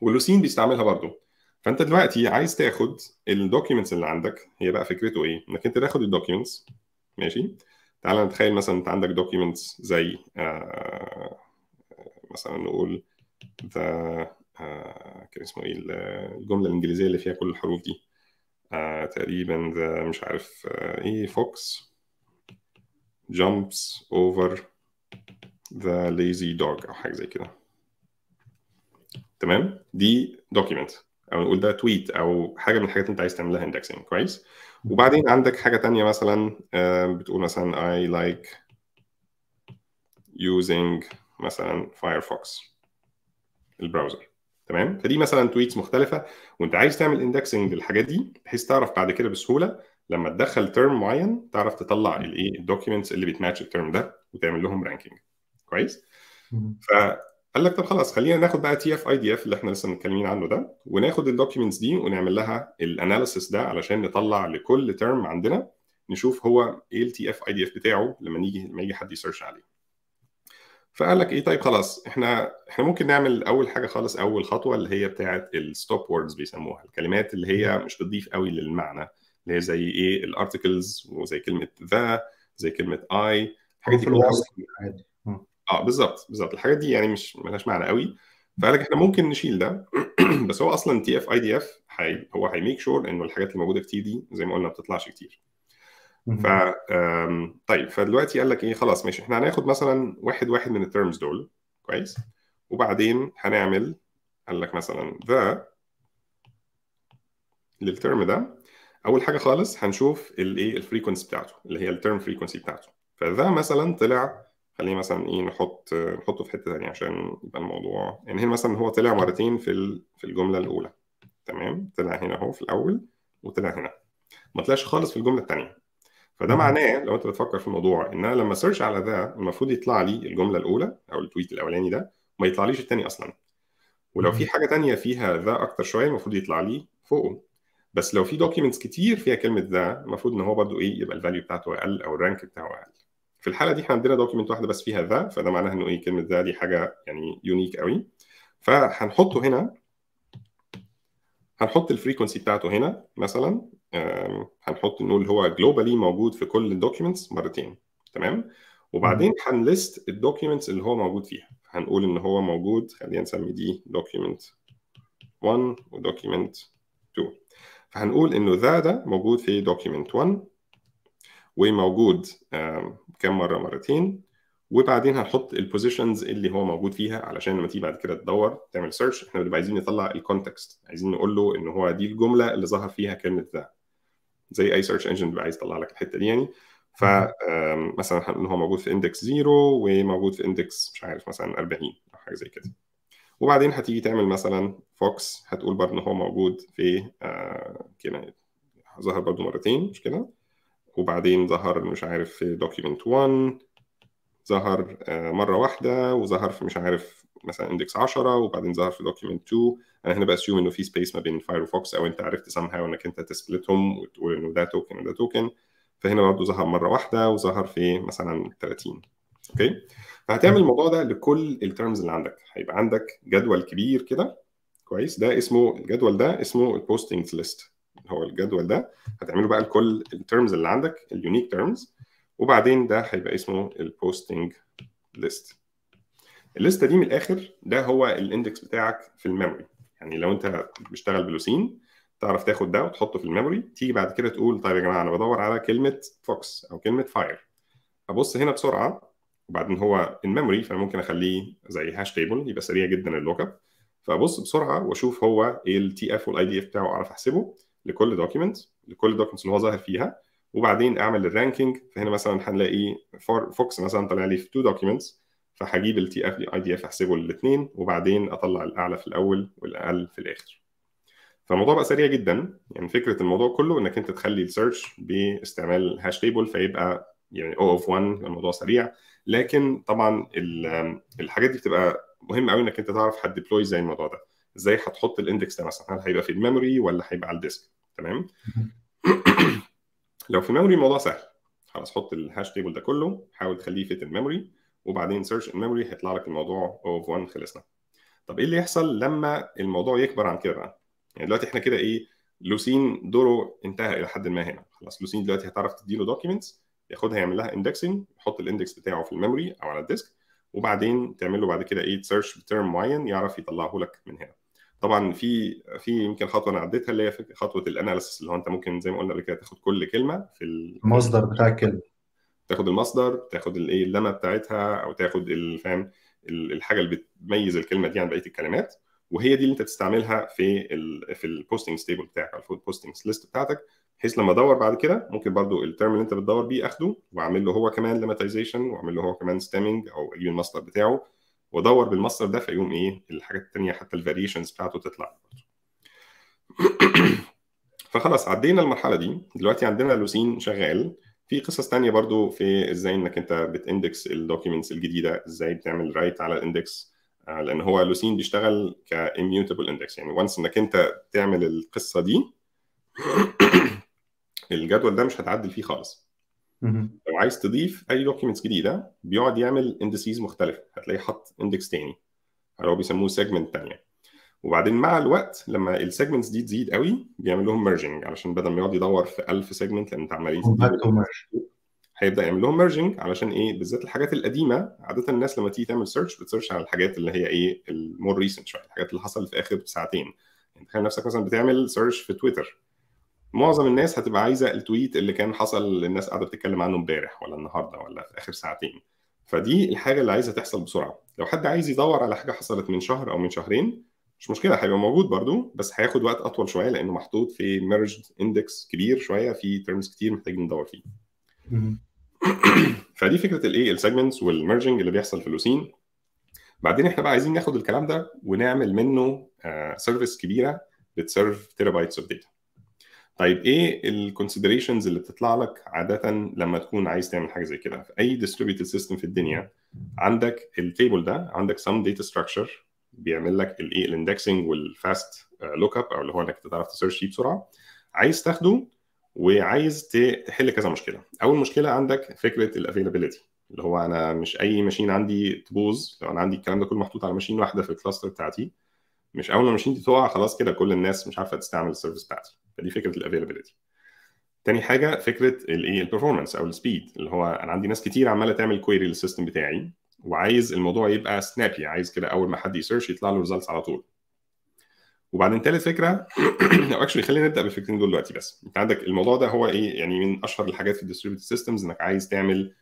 واللوسين بيستعملها برضه فانت دلوقتي عايز تاخد الدوكيومنتس اللي عندك هي بقى فكرته ايه؟ انك انت تاخد الدوكيومنتس ماشي تعال نتخيل مثلا انت عندك دوكيومنتس زي آه مثلا نقول ذا آه، كان اسمه ايه الجمله الانجليزيه اللي فيها كل الحروف دي آه، تقريبا ذا مش عارف آه، ايه فوكس jumps over the lazy dog او حاجه زي كده تمام دي دوكيمنت او نقول ده تويت او حاجه من الحاجات اللي انت عايز تعملها اندكسنج كويس وبعدين عندك حاجه تانية مثلا بتقول مثلا I like using مثلا فايرفوكس البراوزر تمام فدي مثلا تويتس مختلفه وانت عايز تعمل اندكسنج للحاجات دي بحيث تعرف بعد كده بسهوله لما تدخل ترم معين تعرف تطلع الايه الدوكيومنتس اللي بتماتش الترم ده وتعمل لهم رانكينج كويس فقال لك طب خلاص خلينا ناخد بقى تي اف اي دي اف اللي احنا لسه متكلمين عنه ده وناخد الدوكيومنتس دي ونعمل لها الاناليسيس ده علشان نطلع لكل ترم عندنا نشوف هو ايه التي اف اي دي اف بتاعه لما نيجي لما يجي حد يسيرش عليه فقال لك ايه طيب خلاص احنا احنا ممكن نعمل اول حاجه خالص اول خطوه اللي هي بتاعه الستوب ووردز بيسموها الكلمات اللي هي مش بتضيف قوي للمعنى اللي هي زي ايه الارتكلز وزي كلمه ذا زي كلمه اي الحاجات دي عادي اه بالظبط بالظبط الحاجات دي يعني مش ملهاش معنى قوي فقال لك احنا ممكن نشيل ده <clears throat> بس هو اصلا تي اف اي دي اف هو هيميك شور انه الحاجات اللي موجوده كتير دي زي ما قلنا ما بتطلعش كتير ف طيب فدلوقتي قال لك ايه خلاص ماشي احنا هناخد مثلا واحد واحد من الترمز دول كويس وبعدين هنعمل قال لك مثلا ذا للترم ده اول حاجه خالص هنشوف الايه الفريكونسي بتاعته اللي هي الترم فريكونسي بتاعته فذا مثلا طلع خليه مثلا ايه نحط نحطه في حته ثانيه عشان يبقى الموضوع يعني هنا مثلا هو طلع مرتين في في الجمله الاولى تمام طلع هنا اهو في الاول وطلع هنا ما طلعش خالص في الجمله الثانيه فده معناه لو انت بتفكر في الموضوع ان انا لما سيرش على ذا المفروض يطلع لي الجمله الاولى او التويت الاولاني ده ما يطلعليش الثاني اصلا ولو في حاجه تانية فيها ذا اكتر شويه المفروض يطلع لي فوقه بس لو في دوكيومنتس كتير فيها كلمه ذا المفروض ان هو برده ايه يبقى الفاليو بتاعته اقل او الرانك بتاعه اقل في الحاله دي احنا عندنا دوكيومنت واحده بس فيها ذا فده معناه انه ايه كلمه ذا دي حاجه يعني يونيك قوي فهنحطه هنا هنحط الفريكونسي بتاعته هنا مثلا هنحط نقول هو جلوبالي موجود في كل الدوكيومنتس مرتين تمام وبعدين هنليست الدوكيومنتس اللي هو موجود فيها هنقول ان هو موجود خلينا نسمي دي دوكيومنت 1 ودوكيومنت 2 فهنقول انه ذا ده موجود في دوكيومنت 1 وموجود كم مره مرتين وبعدين هنحط البوزيشنز اللي هو موجود فيها علشان لما تيجي بعد كده تدور تعمل سيرش احنا بنبقى عايزين نطلع الكونتكست عايزين نقول له ان هو دي الجمله اللي ظهر فيها كلمه ذا زي اي سيرش انجن بيبقى عايز يطلع لك الحته دي يعني ف مثلا ان هو موجود في اندكس 0 وموجود في اندكس مش عارف مثلا 40 او حاجه زي كده وبعدين هتيجي تعمل مثلا فوكس هتقول برضه ان هو موجود في آه، كده ظهر برضه مرتين مش كده وبعدين ظهر مش عارف في دوكيمنت 1 ظهر آه، مره واحده وظهر في مش عارف مثلا اندكس 10 وبعدين ظهر في دوكيمنت 2 انا هنا باسيوم انه في سبيس ما بين فايرفوكس او انت عرفت سامها انك انت تسبلتهم وتقول انه ده توكن وده توكن فهنا برضه ظهر مره واحده وظهر في مثلا 30 اوكي فهتعمل الموضوع ده لكل الترمز اللي عندك هيبقى عندك جدول كبير كده كويس ده اسمه الجدول ده اسمه البوستنجز ليست هو الجدول ده هتعمله بقى لكل الترمز اللي عندك اليونيك ترمز وبعدين ده هيبقى اسمه البوستنج ليست الليسته دي من الاخر ده هو الاندكس بتاعك في الميموري يعني لو انت بتشتغل بلوسين تعرف تاخد ده وتحطه في الميموري تيجي بعد كده تقول طيب يا جماعه انا بدور على كلمه فوكس او كلمه فاير ابص هنا بسرعه وبعدين هو الميموري فانا ممكن اخليه زي هاش تيبل يبقى سريع جدا اللوك اب فابص بسرعه واشوف هو ايه التي اف والاي دي اف بتاعه اعرف احسبه لكل دوكيمنت لكل دوكيمنت اللي هو ظاهر فيها وبعدين اعمل الرانكينج فهنا مثلا هنلاقي فوكس مثلا طلع لي في تو دوكيومنتس فهجيب التي اف اي دي اف احسبه الاثنين وبعدين اطلع الاعلى في الاول والاقل في الاخر فالموضوع بقى سريع جدا يعني فكره الموضوع كله انك انت تخلي السيرش باستعمال هاش تيبل فيبقى يعني او اوف 1 الموضوع سريع لكن طبعا الحاجات دي بتبقى مهم قوي انك انت تعرف هتديبلوي ازاي الموضوع ده ازاي هتحط الاندكس ده مثلا هل هيبقى في الميموري ولا هيبقى على الديسك تمام <laughs> لو في ميموري الموضوع سهل خلاص حط الهاش تيبل ده كله حاول تخليه فيت الميموري وبعدين سيرش الميموري هيطلع لك الموضوع اوف 1 خلصنا طب ايه اللي يحصل لما الموضوع يكبر عن كده بقى يعني دلوقتي احنا كده ايه لوسين دوره انتهى الى حد ما هنا خلاص لوسين دلوقتي هتعرف تديله دوكيمنتس ياخدها يعمل لها اندكسنج يحط الاندكس بتاعه في الميموري او على الديسك وبعدين تعمل له بعد كده ايه سيرش بترم معين يعرف يطلعه لك من هنا طبعا في في يمكن خطوه انا عديتها اللي هي خطوه الاناليسيس اللي هو انت ممكن زي ما قلنا قبل كده تاخد كل كلمه في المصدر بتاع الكلمه تاخد المصدر تاخد الايه اللمه بتاعتها او تاخد الفهم الحاجه اللي بتميز الكلمه دي عن بقيه الكلمات وهي دي اللي انت تستعملها في الـ في البوستنج ستيبل بتاعك او البوستنج ليست بتاعتك بحيث لما ادور بعد كده ممكن برضو الترم اللي انت بتدور بيه اخده واعمل له هو كمان لماتيزيشن واعمل له هو كمان ستيمنج او اجيب المصدر بتاعه وادور بالمصدر ده فيقوم ايه الحاجات الثانيه حتى الفاريشنز بتاعته تطلع <clears throat> فخلاص عدينا المرحله دي دلوقتي عندنا لوسين شغال في قصص تانية برضو في ازاي انك انت بتاندكس الدوكيومنتس الجديده ازاي بتعمل رايت على الاندكس آه، لان هو لوسين بيشتغل كاميوتابل اندكس يعني وانس انك انت تعمل القصه دي <clears throat> الجدول ده مش هتعدل فيه خالص لو عايز تضيف اي دوكيومنتس جديده بيقعد يعمل اندسيز مختلفه هتلاقيه حط اندكس تاني اللي هو بيسموه سيجمنت تانيه وبعدين مع الوقت لما السيجمنتس دي تزيد قوي بيعمل لهم ميرجنج علشان بدل ما يقعد يدور في 1000 سيجمنت لان انت عمال هيبدا يعمل لهم ميرجنج علشان ايه بالذات الحاجات القديمه عاده الناس لما تيجي تعمل سيرش بتسيرش على الحاجات اللي هي ايه المور ريسنت شويه الحاجات اللي حصلت في اخر ساعتين يعني تخيل نفسك مثلا بتعمل سيرش في تويتر معظم الناس هتبقى عايزه التويت اللي كان حصل الناس قاعده بتتكلم عنه امبارح ولا النهارده ولا في اخر ساعتين فدي الحاجه اللي عايزه تحصل بسرعه لو حد عايز يدور على حاجه حصلت من شهر او من شهرين مش مشكله هيبقى موجود برضو بس هياخد وقت اطول شويه لانه محطوط في ميرجد اندكس كبير شويه في تيرمز كتير محتاجين ندور فيه <clears throat> فدي فكره الايه السيجمنتس والميرجنج اللي بيحصل في اللوسين بعدين احنا بقى عايزين ناخد الكلام ده ونعمل منه سيرفيس آه، كبيره بتسيرف تيرابايتس اوف داتا طيب ايه الكونسيدريشنز اللي بتطلع لك عاده لما تكون عايز تعمل حاجه زي كده في اي ديستريبيوتد سيستم في الدنيا عندك التيبل ده عندك سم داتا ستراكشر بيعمل لك الايه الاندكسنج والفاست لوك اب او اللي هو انك تعرف تسيرش فيه بسرعه عايز تاخده وعايز تحل كذا مشكله اول مشكله عندك فكره الافيلابيلتي اللي هو انا مش اي ماشين عندي تبوظ لو انا عندي الكلام ده كله محطوط على ماشين واحده في الكلاستر بتاعتي مش اول ما الماشين دي تقع خلاص كده كل الناس مش عارفه تستعمل السيرفيس بتاعتي فدي فكره الافيلابيلتي تاني حاجه فكره الايه البرفورمانس او السبيد اللي هو انا عندي ناس كتير عماله تعمل كويري للسيستم بتاعي وعايز الموضوع يبقى سنابي عايز كده اول ما حد يسيرش يطلع له ريزلتس على طول وبعدين ثالث فكره <clears throat> او اكشلي خلينا نبدا بالفكرتين دول دلوقتي بس انت عندك الموضوع ده هو ايه يعني من اشهر الحاجات في الديستريبيوتد سيستمز انك عايز تعمل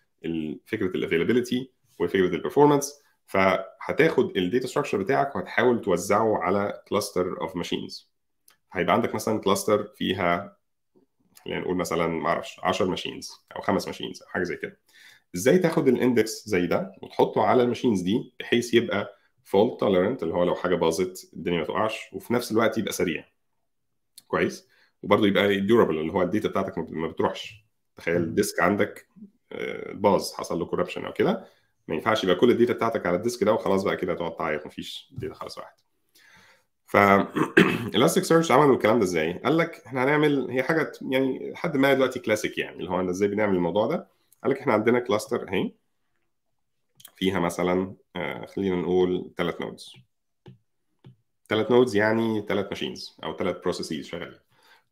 فكره الافيلابيلتي وفكره البرفورمانس فهتاخد الديتا ستراكشر بتاعك وهتحاول توزعه على كلاستر اوف ماشينز هيبقى عندك مثلا كلاستر فيها خلينا نقول مثلا ما اعرفش 10 ماشينز او خمس ماشينز او حاجه زي كده ازاي تاخد الاندكس زي ده وتحطه على الماشينز دي بحيث يبقى فولت توليرنت اللي هو لو حاجه باظت الدنيا ما تقعش وفي نفس الوقت يبقى سريع كويس وبرده يبقى ديورابل اللي هو الداتا بتاعتك ما بتروحش تخيل الديسك عندك آه، باظ حصل له كوربشن او كده ما ينفعش يبقى كل الداتا بتاعتك على الديسك ده وخلاص بقى كده تقعد تعيط مفيش داتا خلاص واحد ف الاستيك <clears throat> سيرش عملوا الكلام ده ازاي؟ قال لك احنا هنعمل هي حاجه يعني لحد ما دلوقتي كلاسيك يعني اللي هو انا ازاي بنعمل الموضوع ده؟ قال لك احنا عندنا كلاستر اهي فيها مثلا آه، خلينا نقول ثلاث نودز ثلاث نودز يعني ثلاث ماشينز او ثلاث بروسيسز شغالين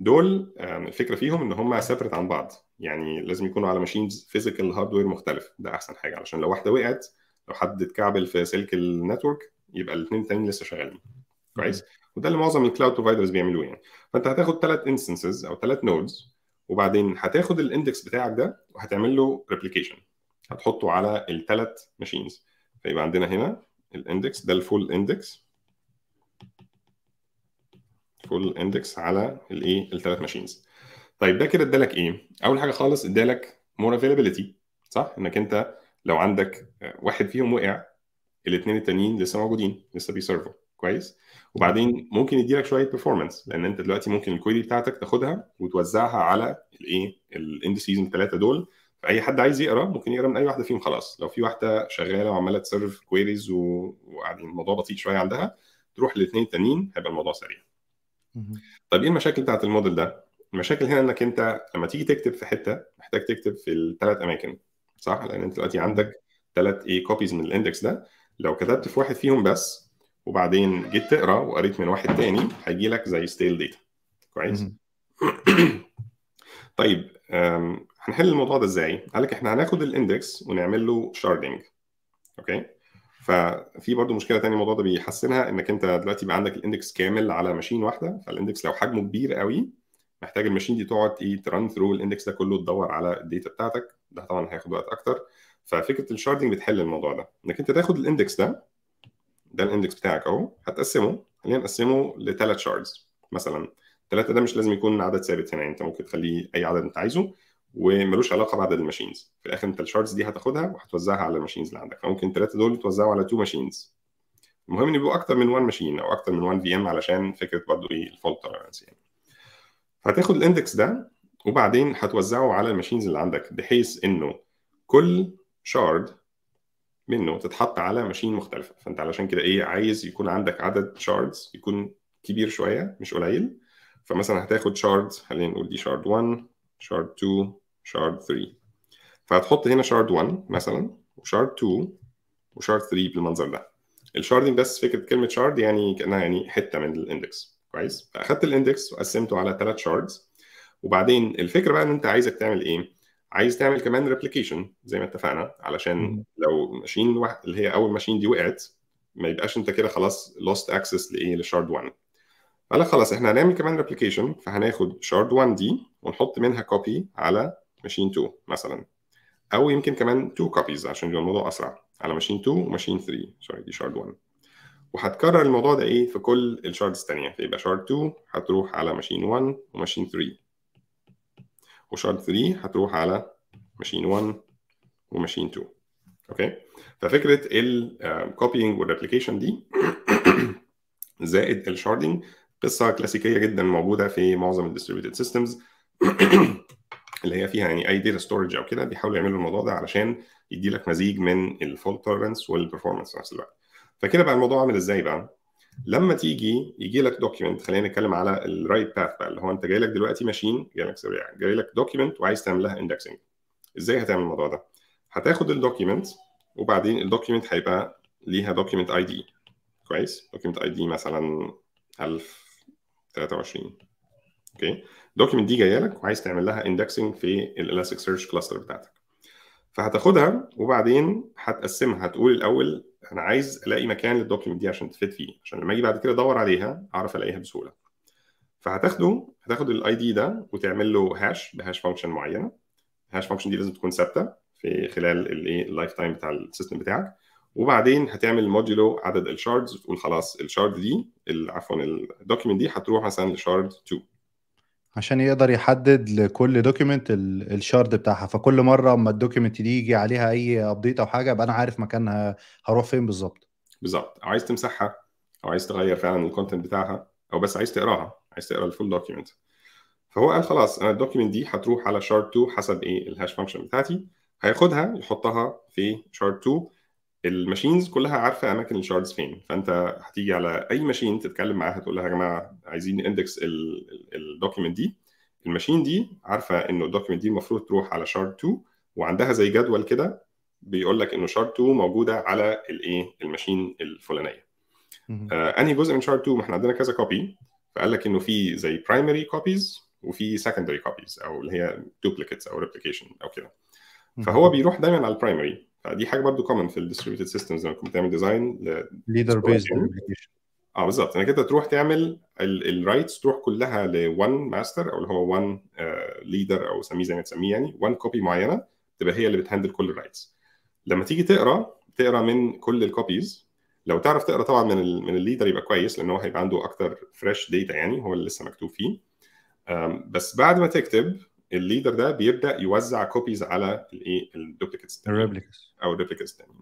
دول الفكره فيهم ان هم سيبريت عن بعض يعني لازم يكونوا على ماشينز فيزيكال هاردوير مختلف ده احسن حاجه علشان لو واحده وقعت لو حد اتكعبل في سلك النتورك يبقى الاثنين التانيين لسه شغالين كويس وده اللي معظم الكلاود بروفايدرز بيعملوه يعني فانت هتاخد ثلاث انستنسز او ثلاث نودز وبعدين هتاخد الاندكس بتاعك ده وهتعمل له ريبليكيشن هتحطه على الثلاث ماشينز فيبقى عندنا هنا الاندكس ده الفول اندكس فول اندكس على الايه الثلاث ماشينز طيب ده كده ادالك ايه اول حاجه خالص ادالك مور افيلابيلتي صح انك انت لو عندك واحد فيهم وقع الاثنين التانيين لسه موجودين لسه بيسيرفوا كويس وبعدين ممكن يدي لك شويه بيرفورمانس لان انت دلوقتي ممكن الكويري بتاعتك تاخدها وتوزعها على الايه الاندسيز الثلاثه دول فاي حد عايز يقرا ممكن يقرا من اي واحده فيهم خلاص لو في واحده شغاله وعماله تسيرف كويريز وقاعدين الموضوع بسيط شويه عندها تروح للاثنين التانيين هيبقى الموضوع سريع طب ايه المشاكل بتاعت الموديل ده المشاكل هنا انك انت لما تيجي تكتب في حته محتاج تكتب في الثلاث اماكن صح لان انت دلوقتي عندك ثلاث ايه كوبيز من الاندكس ده لو كتبت في واحد فيهم بس وبعدين جيت تقرا وقريت من واحد تاني هيجي لك زي ستيل داتا كويس <clears throat> طيب هنحل الموضوع ده ازاي قال لك احنا هناخد الاندكس ونعمل له شاردنج اوكي ففي برضه مشكله تانية الموضوع ده بيحسنها انك انت دلوقتي بقى عندك الاندكس كامل على ماشين واحده فالاندكس لو حجمه كبير قوي محتاج الماشين دي تقعد ايه ترن ثرو الاندكس ده كله تدور على الداتا بتاعتك ده طبعا هياخد وقت اكتر ففكره الشاردنج بتحل الموضوع ده انك انت تاخد الاندكس ده ده الاندكس بتاعك اهو هتقسمه خلينا نقسمه لثلاث شاردز مثلا ثلاثة ده مش لازم يكون عدد ثابت هنا يعني انت ممكن تخليه اي عدد انت عايزه وملوش علاقه بعدد الماشينز في الاخر انت الشاردز دي هتاخدها وهتوزعها على الماشينز اللي عندك فممكن الثلاثه دول يتوزعوا على تو ماشينز المهم ان يبقوا اكتر من 1 ماشين او اكتر من 1 في ام علشان فكره برضو ايه الفولت توليرنس يعني هتاخد الاندكس ده وبعدين هتوزعه على الماشينز اللي عندك بحيث انه كل شارد منه تتحط على ماشين مختلفه فانت علشان كده ايه عايز يكون عندك عدد شاردز يكون كبير شويه مش قليل فمثلا هتاخد شارد خلينا نقول دي شارد 1 شارد 2 شارد 3 فهتحط هنا شارد 1 مثلا وشارد 2 وشارد 3 بالمنظر ده الشاردنج بس فكره كلمه شارد يعني كانها يعني حته من الاندكس كويس فاخدت الاندكس وقسمته على ثلاث شاردز وبعدين الفكره بقى ان انت عايزك تعمل ايه عايز تعمل كمان ريبليكيشن زي ما اتفقنا علشان لو ماشين واحد اللي هي اول ماشين دي وقعت ما يبقاش انت كده خلاص لوست اكسس لايه لشارد 1 فلا لك خلاص احنا هنعمل كمان ريبليكيشن فهناخد شارد 1 دي ونحط منها كوبي على ماشين 2 مثلا او يمكن كمان 2 كوبيز عشان يبقى الموضوع اسرع على ماشين 2 وماشين 3 سوري دي شارد 1 وهتكرر الموضوع ده ايه في كل الشاردز الثانيه فيبقى شارد 2 هتروح على ماشين 1 وماشين 3 وشارد 3 هتروح على ماشين 1 وماشين 2 اوكي ففكره الكوبينج والريبليكيشن دي <coughs> زائد الشاردنج قصه كلاسيكيه جدا موجوده في معظم الديستريبيوتد سيستمز <coughs> اللي هي فيها يعني اي داتا ستورج او كده بيحاولوا يعملوا الموضوع ده علشان يدي لك مزيج من الفولت تولرنس والبرفورمانس في نفس الوقت فكده بقى الموضوع عامل ازاي بقى لما تيجي يجي لك دوكيمنت خلينا نتكلم على الرايت باث بقى اللي هو انت جاي لك دلوقتي ماشين جاي لك سريع جاي لك دوكيمنت وعايز تعمل لها اندكسنج ازاي هتعمل الموضوع ده؟ هتاخد الدوكيمنت وبعدين الدوكيمنت هيبقى ليها دوكيمنت اي دي كويس دوكيمنت اي دي مثلا 1023 اوكي الدوكيمنت دي جايه لك وعايز تعمل لها اندكسنج في الالاستيك سيرش كلاستر بتاعتك فهتاخدها وبعدين هتقسمها هتقول الاول انا عايز الاقي مكان للدوكيومنت دي عشان تفيد فيه عشان لما اجي بعد كده ادور عليها اعرف الاقيها بسهوله فهتاخده هتاخد الاي دي ده وتعمل له هاش بهاش فانكشن معينه الهاش فانكشن دي لازم تكون ثابته في خلال الايه اللايف تايم بتاع السيستم بتاعك وبعدين هتعمل موديلو عدد الشاردز وتقول خلاص الشارد دي عفوا الدوكيومنت دي هتروح مثلا لشارد 2 عشان يقدر يحدد لكل دوكيمنت الشارد بتاعها فكل مره اما الدوكيمنت دي يجي عليها اي ابديت او حاجه ابقى انا عارف مكانها هروح فين بالظبط بالظبط عايز تمسحها او عايز تغير فعلا الكونتنت بتاعها او بس عايز تقراها عايز تقرا الفول دوكيمنت فهو قال خلاص انا الدوكيمنت دي هتروح على شارد 2 حسب ايه الهاش فانكشن بتاعتي هياخدها يحطها في شارد 2 الماشينز كلها عارفه اماكن الشاردز فين فانت هتيجي على اي ماشين تتكلم معاها تقول لها يا جماعه عايزين اندكس الدوكيمنت دي الماشين دي عارفه انه الدوكيمنت دي المفروض تروح على شارد 2 وعندها زي جدول كده بيقول لك انه شارد 2 موجوده على الايه الماشين الفلانيه آه انهي جزء من شارد 2 ما احنا عندنا كذا كوبي فقال لك انه في زي برايمري كوبيز وفي سكندري كوبيز او اللي هي دوبليكيتس او ريبليكيشن او كده فهو بيروح دايما على البرايمري دي حاجه برضو كومن في الديستريبيوتد سيستمز لما كنت بتعمل ديزاين ليدر بيزد اه بالظبط انك يعني انت تروح تعمل الرايتس تروح كلها ل1 ماستر او اللي هو 1 ليدر آه، او سميه زي ما تسميه يعني 1 كوبي معينه تبقى هي اللي بتهندل كل الرايتس لما تيجي تقرا تقرا من كل الكوبيز لو تعرف تقرا طبعا من الـ من الليدر يبقى كويس لان هو هيبقى عنده اكتر فريش داتا يعني هو اللي لسه مكتوب فيه بس بعد ما تكتب الليدر ده بيبدا يوزع كوبيز على الايه الدوبليكيتس الريبليكس او الدوبليكيتس الثانيه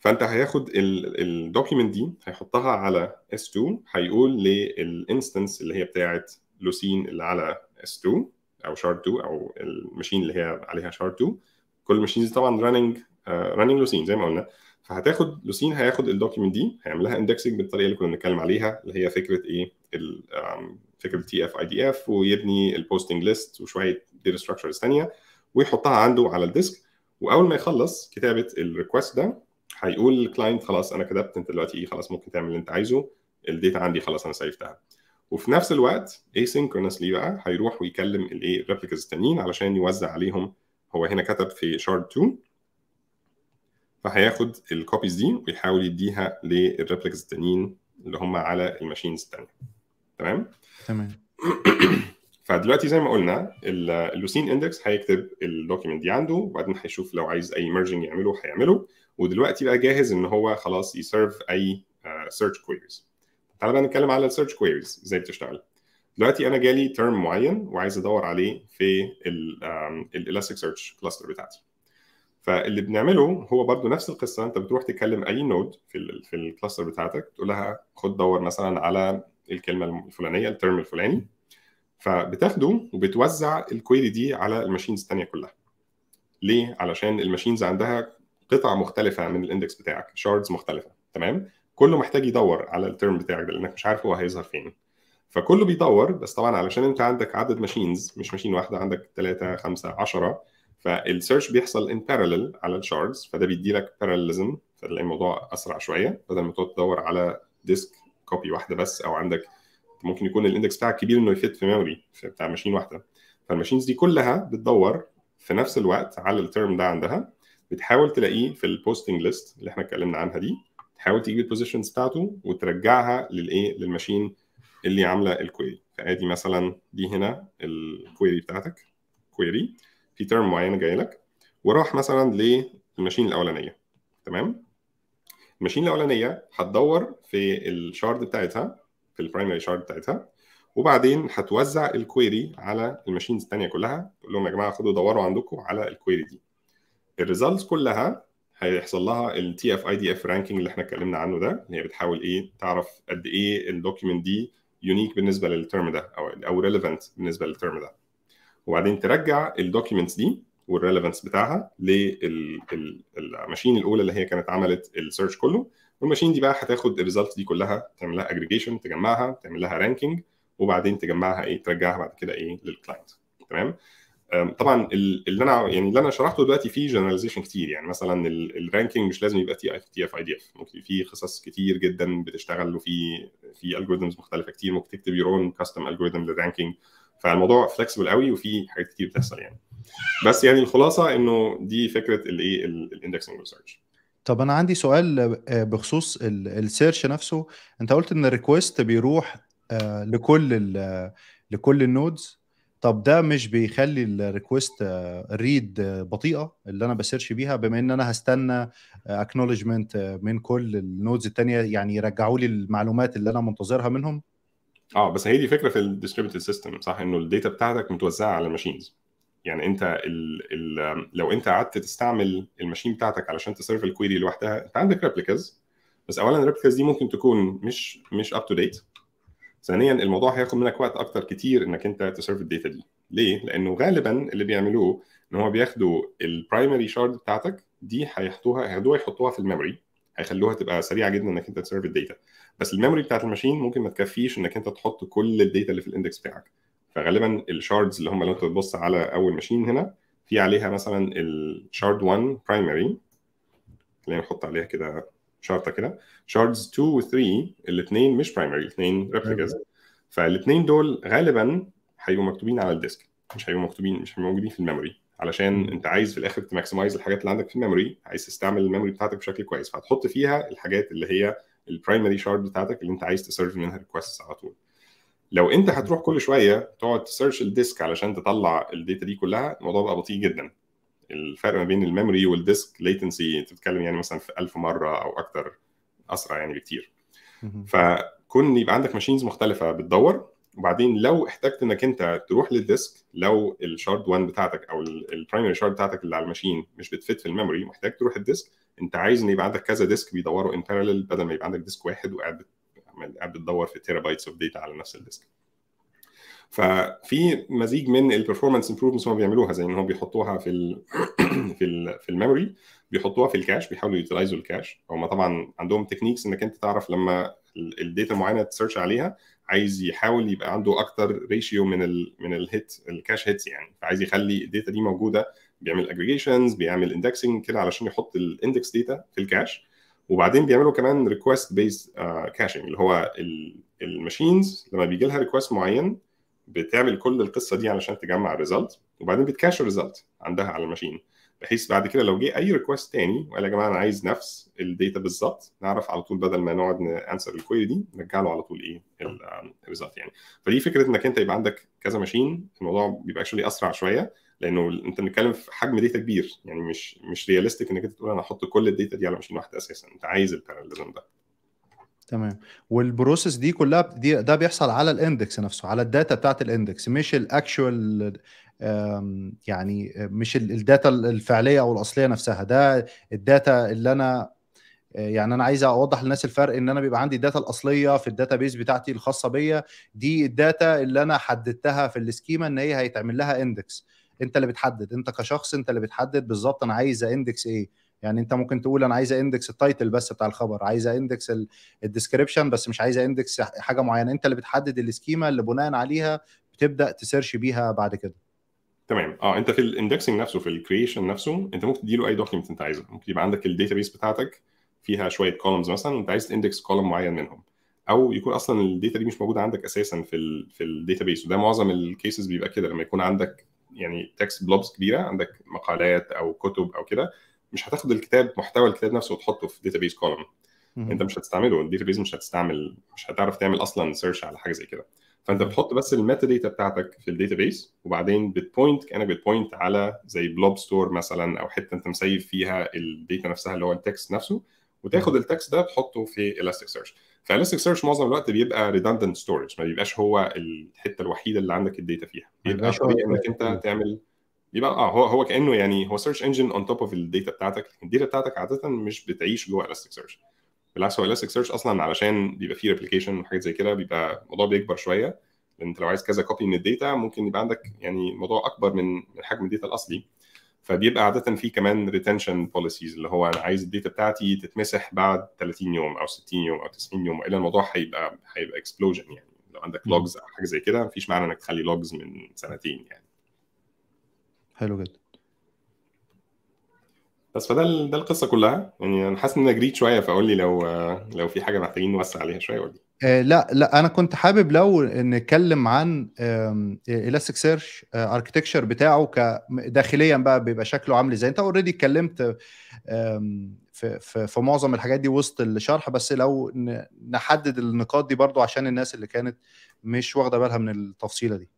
فانت هياخد الدوكيمنت دي هيحطها على S2 هيقول للانستنس اللي هي بتاعه لوسين اللي على S2 او شارد 2 او الماشين اللي هي عليها شارد 2 كل المشينز طبعا راننج آه، راننج لوسين زي ما قلنا فهتاخد لوسين هياخد الدوكيمنت دي هيعملها اندكسنج بالطريقه اللي كنا بنتكلم عليها اللي هي فكره ايه تكتب تي اف اي دي اف ويبني البوستنج ليست وشويه داتا ستراكشرز ثانيه ويحطها عنده على الديسك واول ما يخلص كتابه الريكوست ده هيقول للكلاينت خلاص انا كتبت انت دلوقتي ايه خلاص ممكن تعمل اللي انت عايزه الداتا عندي خلاص انا سيفتها وفي نفس الوقت asynchronously بقى هيروح ويكلم الايه الريبليكاز الثانيين علشان يوزع عليهم هو هنا كتب في شارد 2 فهياخد الكوبيز دي ويحاول يديها للريبليكاز الثانيين اللي هم على الماشينز الثانيه تمام تمام <clears throat> فدلوقتي زي ما قلنا اللوسين اندكس هيكتب الدوكيمنت دي عنده وبعدين هيشوف لو عايز اي ميرجنج يعمله هيعمله ودلوقتي بقى جاهز ان هو خلاص يسيرف اي سيرش كويريز تعالى بقى نتكلم على السيرش كويريز ازاي بتشتغل دلوقتي انا جالي ترم معين وعايز ادور عليه في الالاستيك سيرش كلاستر بتاعتي فاللي بنعمله هو برضو نفس القصه انت بتروح تكلم اي نود في ال في الكلاستر بتاعتك تقول لها خد دور مثلا على الكلمه الفلانيه الترم الفلاني فبتاخده وبتوزع الكويري دي على الماشينز الثانيه كلها ليه علشان الماشينز عندها قطع مختلفه من الاندكس بتاعك شاردز مختلفه تمام كله محتاج يدور على الترم بتاعك ده لانك مش عارف هو هيظهر فين فكله بيدور بس طبعا علشان انت عندك عدد ماشينز مش ماشين واحده عندك 3 5 10 فالسيرش بيحصل ان بارلل على الشاردز فده بيدي لك باراليزم فتلاقي الموضوع اسرع شويه بدل ما تقعد تدور على ديسك كوبي واحده بس او عندك ممكن يكون الاندكس بتاعك كبير انه يفت في ميموري بتاع ماشين واحده فالماشينز دي كلها بتدور في نفس الوقت على الترم ده عندها بتحاول تلاقيه في البوستنج ليست اللي احنا اتكلمنا عنها دي تحاول تجيب البوزيشنز بتاعته وترجعها للايه للماشين اللي عامله الكويري فادي مثلا دي هنا الكويري بتاعتك كويري في ترم معينه جاي لك وراح مثلا للماشين الاولانيه تمام الماشين الاولانيه هتدور في الشارد بتاعتها في البرايمري شارد بتاعتها وبعدين هتوزع الكويري على الماشينز الثانيه كلها تقول لهم يا جماعه خدوا دوروا عندكم على الكويري دي الريزلتس كلها هيحصل لها التي اف اي دي اف رانكينج اللي احنا اتكلمنا عنه ده اللي هي بتحاول ايه تعرف قد ايه الدوكيمنت دي يونيك بالنسبه للترم ده او او ريليفنت بالنسبه للترم ده وبعدين ترجع الدوكيمنتس دي والريليفنس بتاعها للماشين الاولى اللي هي كانت عملت السيرش كله والماشين دي بقى هتاخد الريزلت دي كلها تعمل لها اجريجيشن تجمعها تعمل لها رانكينج وبعدين تجمعها ايه ترجعها بعد كده ايه للكلاينت تمام طبعا اللي انا يعني اللي انا شرحته دلوقتي فيه جنراليزيشن كتير يعني مثلا الرانكينج مش لازم يبقى تي اي تي اف اي دي اف ممكن في قصص كتير جدا بتشتغل وفي في الجوريزمز مختلفه كتير ممكن تكتب يور اون كاستم الجوريزم للرانكينج فالموضوع فلكسبل قوي وفي حاجات كتير بتحصل يعني بس يعني الخلاصه انه دي فكره الايه الاندكسنج ريسيرش طب انا عندي سؤال آه، بخصوص السيرش نفسه انت قلت ان الريكوست بيروح آه، لكل آه، لكل النودز طب ده مش بيخلي الريكوست ريد بطيئه اللي انا بسيرش بيها بما ان انا هستنى اكنولجمنت من كل النودز الثانيه يعني يرجعوا لي المعلومات اللي انا منتظرها منهم اه بس هي دي فكره في الديستريبيوتد سيستم صح انه الداتا بتاعتك متوزعه على الماشينز يعني انت الـ الـ لو انت قعدت تستعمل الماشين بتاعتك علشان تسيرف الكويري لوحدها انت عندك ريبليكاز بس اولا الريبليكاز دي ممكن تكون مش مش اب تو ديت ثانيا الموضوع هياخد منك وقت اكتر كتير انك انت تسيرف الداتا دي ليه لانه غالبا اللي بيعملوه ان هو بياخدوا البرايمري شارد بتاعتك دي هيحطوها هياخدوها يحطوها في الميموري هيخلوها تبقى سريعه جدا انك انت تسيرف الداتا بس الميموري بتاعت الماشين ممكن ما تكفيش انك انت تحط كل الداتا اللي في الاندكس بتاعك فغالبا الشاردز اللي هم لو انت بتبص على اول ماشين هنا في عليها مثلا الشارد 1 برايمري خلينا نحط عليها كده شارطه كده شاردز 2 و 3 الاثنين مش برايمري الاثنين ريبليكاز أيوة. فالاثنين دول غالبا هيبقوا مكتوبين على الديسك مش هيبقوا مكتوبين مش هيبقوا موجودين في الميموري علشان انت عايز في الاخر تماكسمايز الحاجات اللي عندك في الميموري عايز تستعمل الميموري بتاعتك بشكل كويس فهتحط فيها الحاجات اللي هي البرايمري شارد بتاعتك اللي انت عايز تسيرف منها ريكويستس على طول لو انت هتروح كل شويه تقعد تسيرش الديسك علشان تطلع الداتا دي كلها الموضوع بقى بطيء جدا الفرق ما بين الميموري والديسك ليتنسي انت بتتكلم يعني مثلا في 1000 مره او اكتر اسرع يعني بكتير فكون يبقى عندك ماشينز مختلفه بتدور وبعدين لو احتجت انك انت تروح للديسك لو الشارد 1 بتاعتك او البرايمري شارد بتاعتك اللي على الماشين مش بتفت في الميموري محتاج تروح الديسك انت عايز ان يبقى عندك كذا ديسك بيدوروا ان بارلل بدل ما يبقى عندك ديسك واحد وقاعد قاعد بتدور في تيرابايتس اوف داتا على نفس الديسك ففي مزيج من البرفورمانس امبروفمنتس هم بيعملوها زي ان هم بيحطوها في الـ <coughs> في الـ في الميموري بيحطوها في الكاش بيحاولوا يوتيلايزوا الكاش هم طبعا عندهم تكنيكس انك انت تعرف لما الداتا معينه تسيرش عليها عايز يحاول يبقى عنده اكتر ريشيو من الـ من الهيت الكاش هيتس يعني فعايز يخلي الداتا دي موجوده بيعمل اجريجيشنز بيعمل اندكسنج كده علشان يحط الاندكس داتا في الكاش وبعدين بيعملوا كمان ريكوست بيز كاشنج اللي هو الماشينز لما بيجي لها ريكوست معين بتعمل كل القصه دي علشان تجمع الريزلت وبعدين بتكاش الريزلت عندها على الماشين بحيث بعد كده لو جه اي ريكوست تاني وقال يا جماعه انا عايز نفس الداتا بالظبط نعرف على طول بدل ما نقعد انسر الكويري دي نرجع له على طول ايه الريزلت آه، يعني فدي فكره انك انت يبقى عندك كذا ماشين الموضوع بيبقى اكشولي اسرع شويه لانه انت بنتكلم في حجم داتا كبير يعني مش مش رياليستيك انك انت تقول انا احط كل الداتا دي على ماشين واحده اساسا انت عايز الباراليزم ده تمام والبروسيس دي كلها دي ده بيحصل على الاندكس نفسه على الداتا بتاعت الاندكس مش الاكشوال يعني مش الداتا الفعليه او الاصليه نفسها ده الداتا اللي انا يعني انا عايز اوضح للناس الفرق ان انا بيبقى عندي الداتا الاصليه في الداتا بيز بتاعتي الخاصه بيا دي الداتا اللي انا حددتها في السكيما ان هي هيتعمل لها اندكس انت اللي بتحدد انت كشخص انت اللي بتحدد بالظبط انا عايز اندكس ايه يعني انت ممكن تقول انا عايزه اندكس التايتل بس بتاع الخبر عايزه اندكس الديسكربشن بس مش عايزه اندكس حاجه معينه انت اللي بتحدد السكيما اللي بناء عليها بتبدا تسيرش بيها بعد كده تمام اه انت في الاندكسنج نفسه في الكرييشن نفسه انت ممكن تديله اي دوكيمنت انت عايزه ممكن يبقى عندك بيس بتاعتك فيها شويه كولمز مثلا انت عايز اندكس كولم معين منهم او يكون اصلا الداتا دي مش موجوده عندك اساسا في ال في بيس وده معظم الكيسز بيبقى كده لما يكون عندك يعني تكست بلوبس كبيره عندك مقالات او كتب او كده مش هتاخد الكتاب محتوى الكتاب نفسه وتحطه في داتابيز كولوم انت مش هتستعمله الداتابيز مش هتستعمل مش هتعرف تعمل اصلا سيرش على حاجه زي كده فانت بتحط بس الميتا داتا بتاعتك في الداتابيس وبعدين بتبوينت كانك بتبوينت على زي بلوب ستور مثلا او حته انت مسيف فيها الداتا نفسها اللي هو التكست نفسه وتاخد التكست ده تحطه في الاستيك سيرش فالاستيك سيرش معظم الوقت بيبقى ريدندنت ستورج ما بيبقاش هو الحته الوحيده اللي عندك الداتا فيها بيبقى طبيعي انك انت تعمل بيبقى اه هو هو كانه يعني هو سيرش انجن اون توب اوف الداتا بتاعتك لكن الداتا بتاعتك عاده مش بتعيش جوه الاستيك سيرش بالعكس هو الاستيك سيرش اصلا علشان بيبقى فيه ريبليكيشن وحاجات زي كده بيبقى الموضوع بيكبر شويه لان انت لو عايز كذا كوبي من الداتا ممكن يبقى عندك يعني الموضوع اكبر من حجم الداتا الاصلي فبيبقى عاده في كمان ريتنشن بوليسيز اللي هو انا عايز الداتا بتاعتي تتمسح بعد 30 يوم او 60 يوم او 90 يوم والا الموضوع هيبقى هيبقى اكسبلوجن يعني لو عندك لوجز او حاجه زي كده مفيش معنى انك تخلي لوجز من سنتين يعني حلو جدا بس فده ده القصه كلها يعني انا حاسس ان انا جريت شويه فقول لي لو لو في حاجه محتاجين نوسع عليها شويه قول لي آه لا لا انا كنت حابب لو نتكلم عن الاستيك سيرش اركتكشر بتاعه داخليا بقى بيبقى شكله عامل ازاي انت اوريدي اتكلمت في, في في معظم الحاجات دي وسط الشرح بس لو نحدد النقاط دي برضو عشان الناس اللي كانت مش واخده بالها من التفصيله دي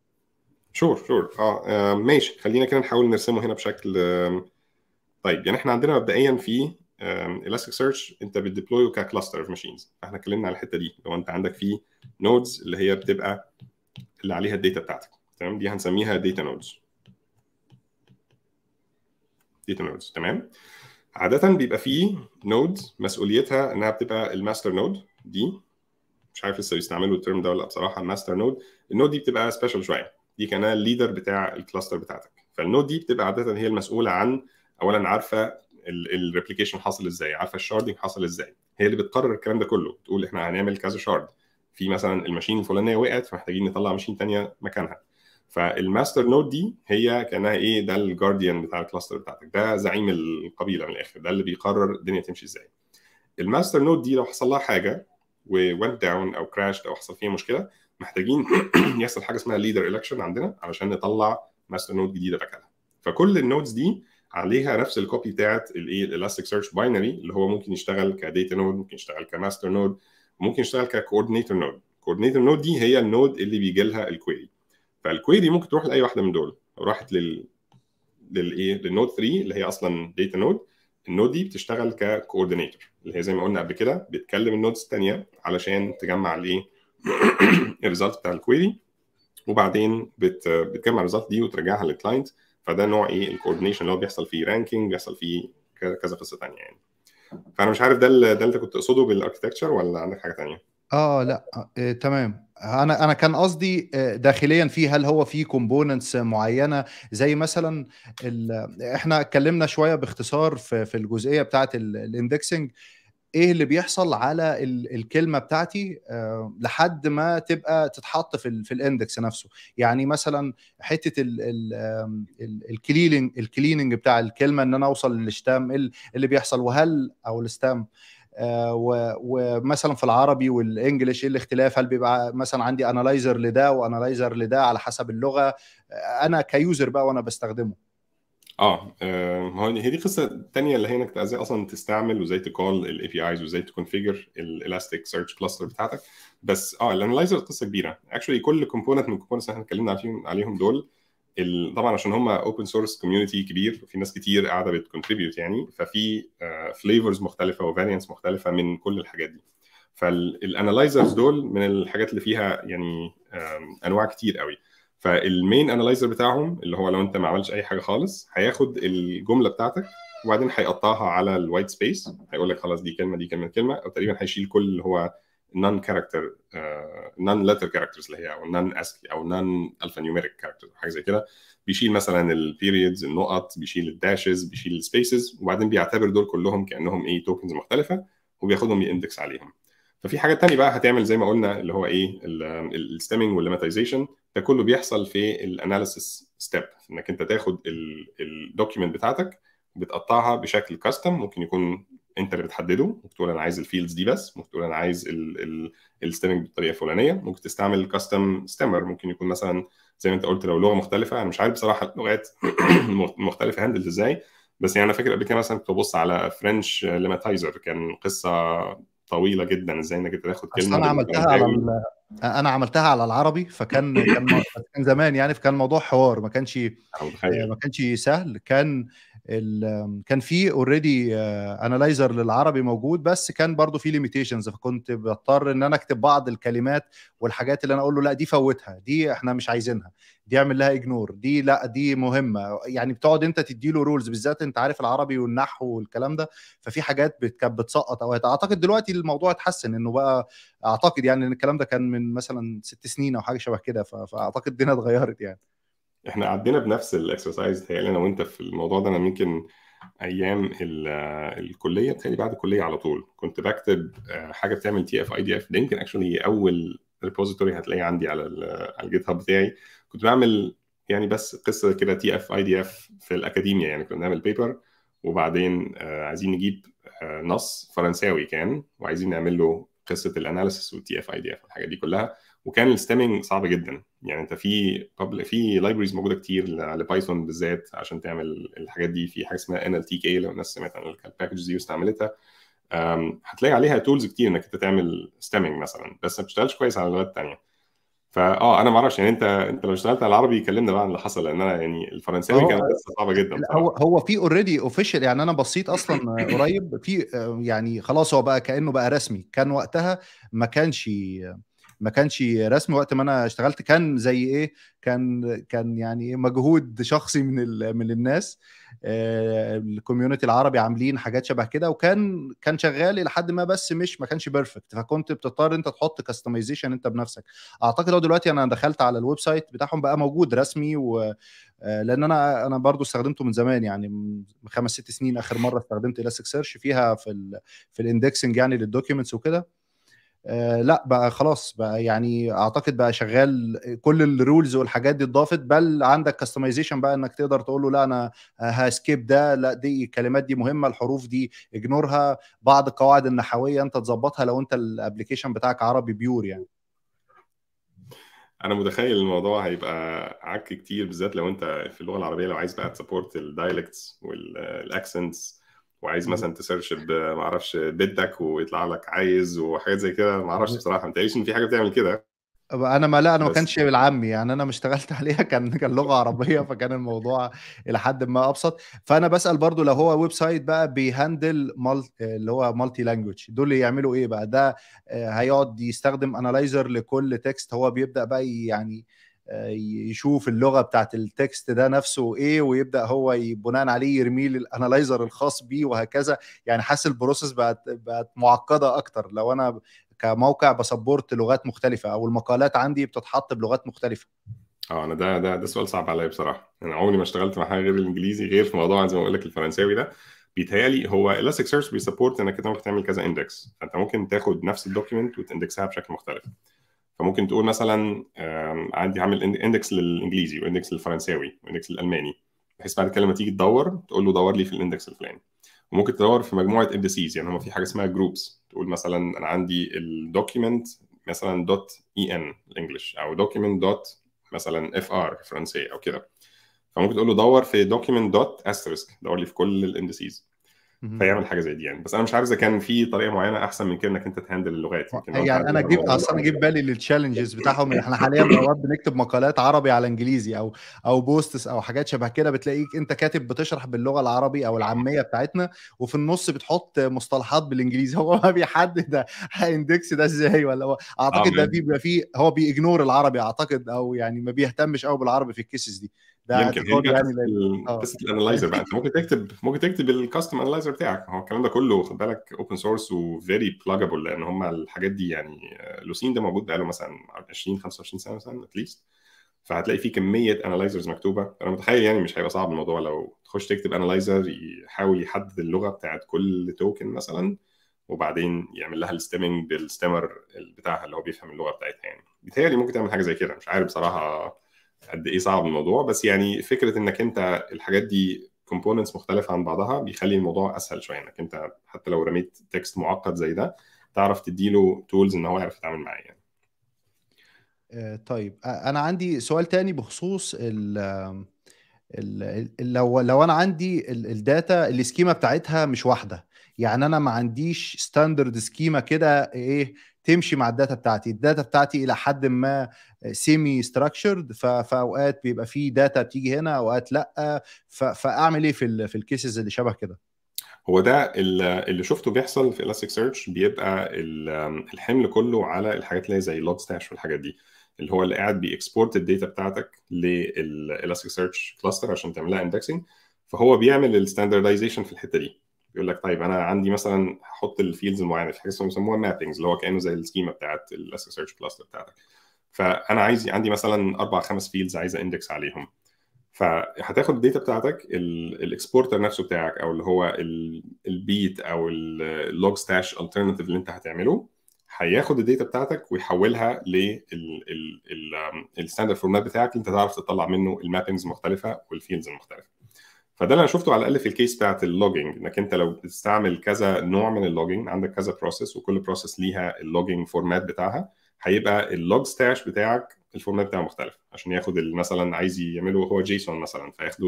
شور شور آه،, اه, ماشي خلينا كده نحاول نرسمه هنا بشكل طيب يعني احنا عندنا مبدئيا في الاستيك سيرش انت بتديبلويه ككلاستر اوف ماشينز احنا اتكلمنا على الحته دي لو انت عندك في نودز اللي هي بتبقى اللي عليها الداتا بتاعتك تمام دي هنسميها داتا نودز داتا نودز تمام عاده بيبقى في نود مسؤوليتها انها بتبقى الماستر نود دي مش عارف لسه بيستعملوا الترم ده ولا بصراحه الماستر نود النود دي بتبقى سبيشال شويه دي كانها الليدر بتاع الكلاستر بتاعتك فالنود دي بتبقى عاده هي المسؤوله عن اولا عارفه الريبليكيشن حصل ازاي عارفه الشاردنج حصل ازاي هي اللي بتقرر الكلام ده كله بتقول احنا هنعمل كذا شارد في مثلا الماشين الفلانيه وقعت فمحتاجين نطلع ماشين تانية مكانها فالماستر نود دي هي كانها ايه ده الجارديان بتاع الكلاستر بتاعتك ده زعيم القبيله من الاخر ده اللي بيقرر الدنيا تمشي ازاي الماستر نود دي لو حصل لها حاجه وونت داون او كراشت او حصل فيها مشكله محتاجين <clears throat> يحصل حاجه اسمها ليدر الكشن عندنا علشان نطلع ماستر نود جديده باكلها فكل النودز دي عليها نفس الكوبي بتاعت الايه الالاستيك سيرش باينري اللي هو ممكن يشتغل كداتا نود ممكن يشتغل كماستر نود ممكن يشتغل ككوردينيتور نود الكوردينيتور نود دي هي النود اللي بيجي لها الكويري فالكويري ممكن تروح لاي واحده من دول راحت لل للايه للنود 3 اللي هي اصلا داتا نود النود دي بتشتغل ككوردينيتور اللي هي زي ما قلنا قبل كده بتكلم النودز الثانيه علشان تجمع الايه <coughs> الريزلت بتاع الكويري وبعدين بت بتجمع الريزلت دي وترجعها للكلاينت فده نوع ايه الكوردينيشن اللي هو بيحصل فيه رانكينج بيحصل فيه كذا قصه ثانيه يعني فانا مش عارف ده اللي ده انت كنت تقصده بالاركتكتشر ولا عندك حاجه ثانيه؟ اه لا آه، إيه، تمام انا انا كان قصدي آه، داخليا فيه هل هو في كومبوننتس معينه زي مثلا احنا اتكلمنا شويه باختصار في, في الجزئيه بتاعه الاندكسنج ايه اللي بيحصل على الكلمه بتاعتي آه، لحد ما تبقى تتحط في, في الاندكس نفسه يعني مثلا حته الكليننج الكليننج بتاع الكلمه ان انا اوصل للشتام إيه إيه اللي بيحصل وهل او الستام آه، ومثلا في العربي والانجليش ايه الاختلاف هل بيبقى مثلا عندي انالايزر لده وانالايزر لده على حسب اللغه آه، انا كيوزر بقى وانا بستخدمه آه،, آه. هو هي دي قصه تانية اللي هي انك ازاي اصلا تستعمل وازاي تكول الاي بي ايز وازاي تكونفيجر الالاستيك سيرش كلاستر بتاعتك بس اه الانلايزر قصه كبيره اكشولي كل كومبوننت من الكومبوننتس اللي احنا اتكلمنا عليهم عليهم دول طبعا عشان هم اوبن سورس كوميونتي كبير في ناس كتير قاعده بتكونتريبيوت يعني ففي فليفرز آه، مختلفه وفارينس مختلفه من كل الحاجات دي فالانلايزرز دول من الحاجات اللي فيها يعني انواع كتير قوي فالمين انالايزر بتاعهم اللي هو لو انت ما عملش اي حاجه خالص هياخد الجمله بتاعتك وبعدين هيقطعها على الوايت سبيس هيقول لك خلاص دي كلمه دي كلمه كلمه او تقريبا هيشيل كل اللي هو نون كاركتر نون لتر كاركترز اللي هي او نون اسكي او نون الفا نيوميريك كاركتر حاجه زي كده بيشيل مثلا البيريدز النقط بيشيل الداشز بيشيل السبيسز وبعدين بيعتبر دول كلهم كانهم ايه توكنز مختلفه وبياخدهم يندكس عليهم ففي حاجات تانية بقى هتعمل زي ما قلنا اللي هو ايه الستيمنج والليماتيزيشن ده كله بيحصل في الاناليسيس ستيب انك انت تاخد الدوكيمنت بتاعتك بتقطعها بشكل كاستم ممكن يكون انت اللي بتحدده ممكن تقول انا عايز الفيلدز دي بس ممكن تقول انا عايز الستيمنج بالطريقه الفلانيه ممكن تستعمل كاستم ستيمر ممكن يكون مثلا زي ما انت قلت لو لغه مختلفه انا مش عارف بصراحه اللغات <coughs> مختلفه هندل ازاي بس يعني انا فاكر قبل كده مثلا كنت ببص على فرنش ليماتايزر كان قصه طويله جدا ازاي انك تاخد كلمه انا عملتها على انا عملتها على العربي فكان <coughs> كان زمان يعني فكان الموضوع حوار ما كانش آه، ما كانش سهل كان كان في اوريدي انالايزر آه، للعربي موجود بس كان برضو في ليميتيشنز فكنت بضطر ان انا اكتب بعض الكلمات والحاجات اللي انا اقول له لا دي فوتها دي احنا مش عايزينها دي اعمل لها اجنور دي لا دي مهمه يعني بتقعد انت تدي له رولز بالذات انت عارف العربي والنحو والكلام ده ففي حاجات كانت بتسقط او اعتقد دلوقتي الموضوع اتحسن انه بقى اعتقد يعني ان الكلام ده كان من مثلا ست سنين او حاجه شبه كده فاعتقد الدنيا اتغيرت يعني احنا عدينا بنفس الاكسرسايز تهيألي انا وانت في الموضوع ده انا يمكن ايام آه، الكليه بتهيألي بعد الكليه على طول كنت بكتب آه، حاجه بتعمل تي اف اي دي اف ده يمكن اكشولي اول ريبوزيتوري هتلاقيه عندي على آه، على الجيت هاب بتاعي كنت بعمل يعني بس قصه كده تي اف اي دي اف في الاكاديميه يعني كنا بنعمل بيبر وبعدين عايزين نجيب نص فرنساوي كان وعايزين نعمل له قصه الاناليسيس والتي اف اي دي اف والحاجات دي كلها وكان الستيمنج صعب جدا يعني انت في في لايبريز موجوده كتير لبايثون بالذات عشان تعمل الحاجات دي في حاجه اسمها ان ال تي كي لو الناس سمعت عن الباكجز دي واستعملتها هتلاقي عليها تولز كتير انك انت تعمل ستيمنج مثلا بس ما بتشتغلش كويس على اللغات الثانيه فاه انا ما اعرفش يعني انت انت لو اشتغلت على العربي كلمنا بقى عن اللي حصل لان انا يعني الفرنساوي كان صعبه جدا هو هو في اوريدي اوفيشال يعني انا بصيت اصلا <coughs> قريب في آه، يعني خلاص هو بقى كانه بقى رسمي كان وقتها ما كانش ما كانش رسمي وقت ما انا اشتغلت كان زي ايه كان كان يعني إيه، مجهود شخصي من من الناس آه، الكوميونتي العربي عاملين حاجات شبه كده وكان كان شغال لحد ما بس مش ما كانش بيرفكت فكنت بتضطر انت تحط كاستمايزيشن انت بنفسك اعتقد لو دلوقتي انا دخلت على الويب سايت بتاعهم بقى موجود رسمي و آه، لان انا انا برضو استخدمته من زمان يعني من خمس ست سنين اخر مره استخدمت الاسك سيرش فيها في الـ في الاندكسنج يعني للدوكيومنتس وكده آه، لا بقى خلاص بقى يعني اعتقد بقى شغال كل الرولز والحاجات دي اتضافت بل عندك كاستمايزيشن بقى انك تقدر تقول له لا انا هاسكيب ده لا دي الكلمات دي مهمه الحروف دي اجنورها بعض القواعد النحويه انت تظبطها لو انت الابلكيشن بتاعك عربي بيور يعني انا متخيل الموضوع هيبقى عك كتير بالذات لو انت في اللغه العربيه لو عايز بقى تسبورت الدايلكتس والاكسنتس وعايز مثلا تسيرش اعرفش بنتك ويطلع لك عايز وحاجات زي كده معرفش بصراحه ما ان في حاجه بتعمل كده انا ما لا انا ما كانش بالعامي يعني انا ما اشتغلت <laughs> عليها كان كان لغه عربيه فكان الموضوع الى حد ما ابسط فانا بسال برضو لو هو ويب سايت بقى بيهندل مال اللي هو مالتي لانجوج دول يعملوا ايه بقى ده آه، هيقعد يستخدم انالايزر لكل تكست هو بيبدا بقى يعني آه، يشوف اللغه بتاعت التكست ده نفسه ايه ويبدا هو بناء عليه يرميه للأناليزر الخاص بيه وهكذا يعني حاسس البروسيس بقت بقت معقده اكتر لو انا كموقع بسبورت لغات مختلفه او المقالات عندي بتتحط بلغات مختلفه اه انا ده ده ده سؤال صعب عليا بصراحه انا عمري ما اشتغلت مع حاجه غير الانجليزي غير في موضوع زي ما بقول لك الفرنساوي ده بيتهيألي هو Elastic Search بيسبورت انك انت ممكن تعمل كذا اندكس فانت ممكن تاخد نفس الدوكيمنت وتندكسها بشكل مختلف فممكن تقول مثلا عندي هعمل اندكس للانجليزي واندكس للفرنساوي واندكس للالماني بحيث بعد كده لما تيجي تدور تقول له دور لي في الاندكس الفلاني وممكن تدور في مجموعه اندسيز يعني هو في حاجه اسمها جروبس تقول مثلا انا عندي الدوكيمنت مثلا دوت اي ان الانجلش او دوكيمنت دوت مثلا اف ار فرنسيه او كده فممكن تقول له دور في دوكيمنت دوت استرسك دور لي في كل الاندسيز فيعمل حاجه زي دي يعني بس انا مش عارف اذا كان في طريقه معينه احسن من كده انك انت تهندل اللغات يعني انا اجيب اصلا انا اجيب <laughs> بالي للتشالنجز بتاعهم احنا حاليا مرات بنكتب مقالات عربي على انجليزي او او بوستس او حاجات شبه كده بتلاقيك انت كاتب بتشرح باللغه العربي او العاميه بتاعتنا وفي النص بتحط مصطلحات بالانجليزي <laughs> هو ما بيحدد هيندكس ده ازاي ولا هو اعتقد ده بيبقى فيه هو بيجنور العربي اعتقد او يعني ما بيهتمش قوي بالعربي في الكيسز دي ده يمكن يعني قصه الانلايزر آه. بقى انت ممكن تكتب ممكن تكتب الكاستم انلايزر بتاعك هو الكلام ده كله خد بالك اوبن سورس وفيري بلاجبل لان هم الحاجات دي يعني آه، لوسين ده موجود بقاله مثلا 20 25 سنه مثلا اتليست فهتلاقي فيه كميه انلايزرز مكتوبه انا متخيل يعني مش هيبقى صعب الموضوع لو تخش تكتب انلايزر يحاول يحدد اللغه بتاعت كل توكن مثلا وبعدين يعمل لها الستيمنج بالستمر بتاعها اللي هو بيفهم اللغه بتاعتها يعني بيتهيألي ممكن تعمل حاجه زي كده مش عارف بصراحه قد ايه صعب الموضوع بس يعني فكره انك انت الحاجات دي كومبوننتس مختلفه عن بعضها بيخلي الموضوع اسهل شويه انك انت حتى لو رميت تكست معقد زي ده تعرف تديله تولز ان هو يعرف يتعامل معاه يعني آه، طيب انا عندي سؤال تاني بخصوص ال لو لو انا عندي الداتا السكيما بتاعتها مش واحده يعني انا ما عنديش ستاندرد سكيما كده ايه تمشي مع الداتا بتاعتي الداتا بتاعتي الى حد ما سيمي ستراكشرد فاوقات بيبقى في داتا بتيجي هنا اوقات لا فاعمل ايه في في الكيسز اللي شبه كده هو ده اللي شفته بيحصل في الاستيك سيرش بيبقى الحمل كله على الحاجات اللي هي زي لوج ستاش والحاجات دي اللي هو اللي قاعد بيكسبورت الداتا بتاعتك للاستيك سيرش كلاستر عشان تعملها اندكسنج فهو بيعمل الستاندردايزيشن في الحته دي يقول لك طيب انا عندي مثلا هحط الفيلدز المعينه في حاجه بيسموها مابنجز اللي هو كانه زي السكيما بتاعت الاسس سيرش كلاستر بتاعتك فانا عايز عندي مثلا اربع خمس فيلدز عايز اندكس عليهم فهتاخد الداتا بتاعتك الاكسبورتر نفسه بتاعك او اللي هو البيت او اللوج ستاش الترناتيف اللي انت هتعمله هياخد الداتا بتاعتك ويحولها للستاندرد فورمات بتاعك اللي انت تعرف تطلع منه المابنجز المختلفه والفيلدز المختلفه فده اللي انا شفته على الاقل في الكيس بتاعت اللوجينج انك انت لو بتستعمل كذا نوع من اللوجينج عندك كذا بروسيس وكل بروسيس ليها اللوجينج فورمات بتاعها هيبقى اللوج ستاش بتاعك الفورمات بتاعه مختلف عشان ياخد مثلا عايز يعمله هو جيسون مثلا فياخده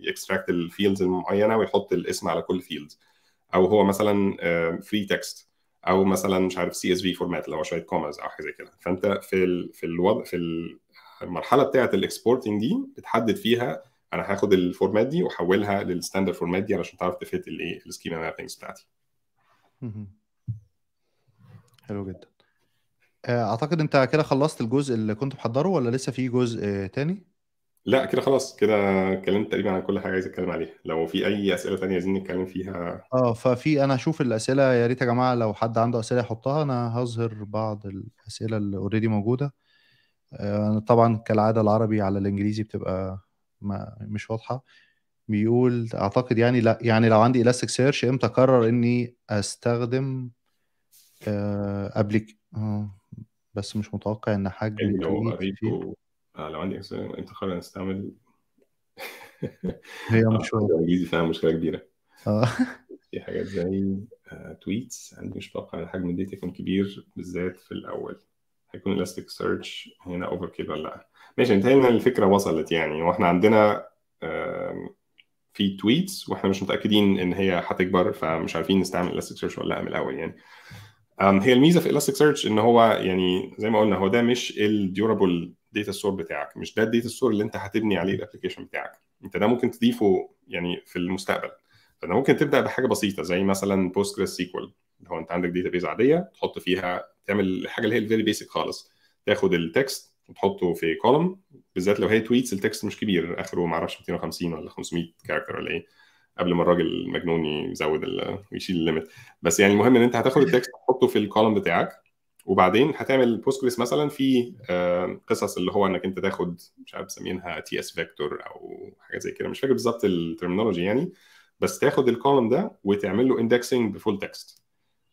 يكستراكت الفيلدز المعينه ويحط الاسم على كل فيلد او هو مثلا فري آه، تكست او مثلا مش عارف سي اس في فورمات اللي هو شويه كوماز او حاجه زي كده فانت في الـ في الوضع في المرحله بتاعه الاكسبورتنج دي بتحدد فيها انا هاخد الفورمات دي واحولها للستاندرد فورمات دي علشان تعرف تفيت الايه السكيما مابنجز بتاعتي حلو جدا آه، اعتقد انت كده خلصت الجزء اللي كنت محضره ولا لسه في جزء آه، تاني لا كده خلاص كده اتكلمت تقريبا عن كل حاجه عايز اتكلم عليها لو في اي اسئله تانية عايزين نتكلم فيها اه ففي انا اشوف الاسئله يا ريت يا جماعه لو حد عنده اسئله يحطها انا هظهر بعض الاسئله اللي اوريدي موجوده آه، طبعا كالعاده العربي على الانجليزي بتبقى ما مش واضحه بيقول اعتقد يعني لا يعني لو عندي الاستيك سيرش امتى اقرر اني استخدم آه، ابليك آه، بس مش متوقع ان حاجه يعني لو قريته آه، لو عندي امتى اقرر استعمل هي <laughs> مش انجليزي فيها مشكله كبيره <laughs> في حاجات زي تويتس عندي مش متوقع ان حجم الداتا يكون كبير بالذات في الاول هيكون الاستيك سيرش هنا اوفر كيل ولا لا ماشي انتهينا ان الفكره وصلت يعني واحنا عندنا في تويتس واحنا مش متاكدين ان هي هتكبر فمش عارفين نستعمل سيرش ولا لا من الاول يعني هي الميزه في سيرش ان هو يعني زي ما قلنا هو ده مش الديورابل داتا ستور بتاعك مش ده الداتا ستور اللي انت هتبني عليه الابلكيشن بتاعك انت ده ممكن تضيفه يعني في المستقبل فانا ممكن تبدا بحاجه بسيطه زي مثلا جريس سيكوال اللي هو انت عندك داتا بيز عاديه تحط فيها تعمل الحاجه اللي هي الفيري بيسك خالص تاخد التكست وتحطه في كولوم بالذات لو هي تويتس التكست مش كبير اخره ما اعرفش 250 ولا 500 كاركتر ولا ايه قبل ما الراجل المجنون يزود ويشيل الليمت بس يعني المهم ان انت هتاخد التكست تحطه في الكولوم بتاعك وبعدين هتعمل بوستجريس مثلا في آه، قصص اللي هو انك انت تاخد مش عارف مسمينها تي اس فيكتور او حاجه زي كده مش فاكر بالظبط الترمينولوجي يعني بس تاخد الكولوم ده وتعمل له اندكسنج بفول تكست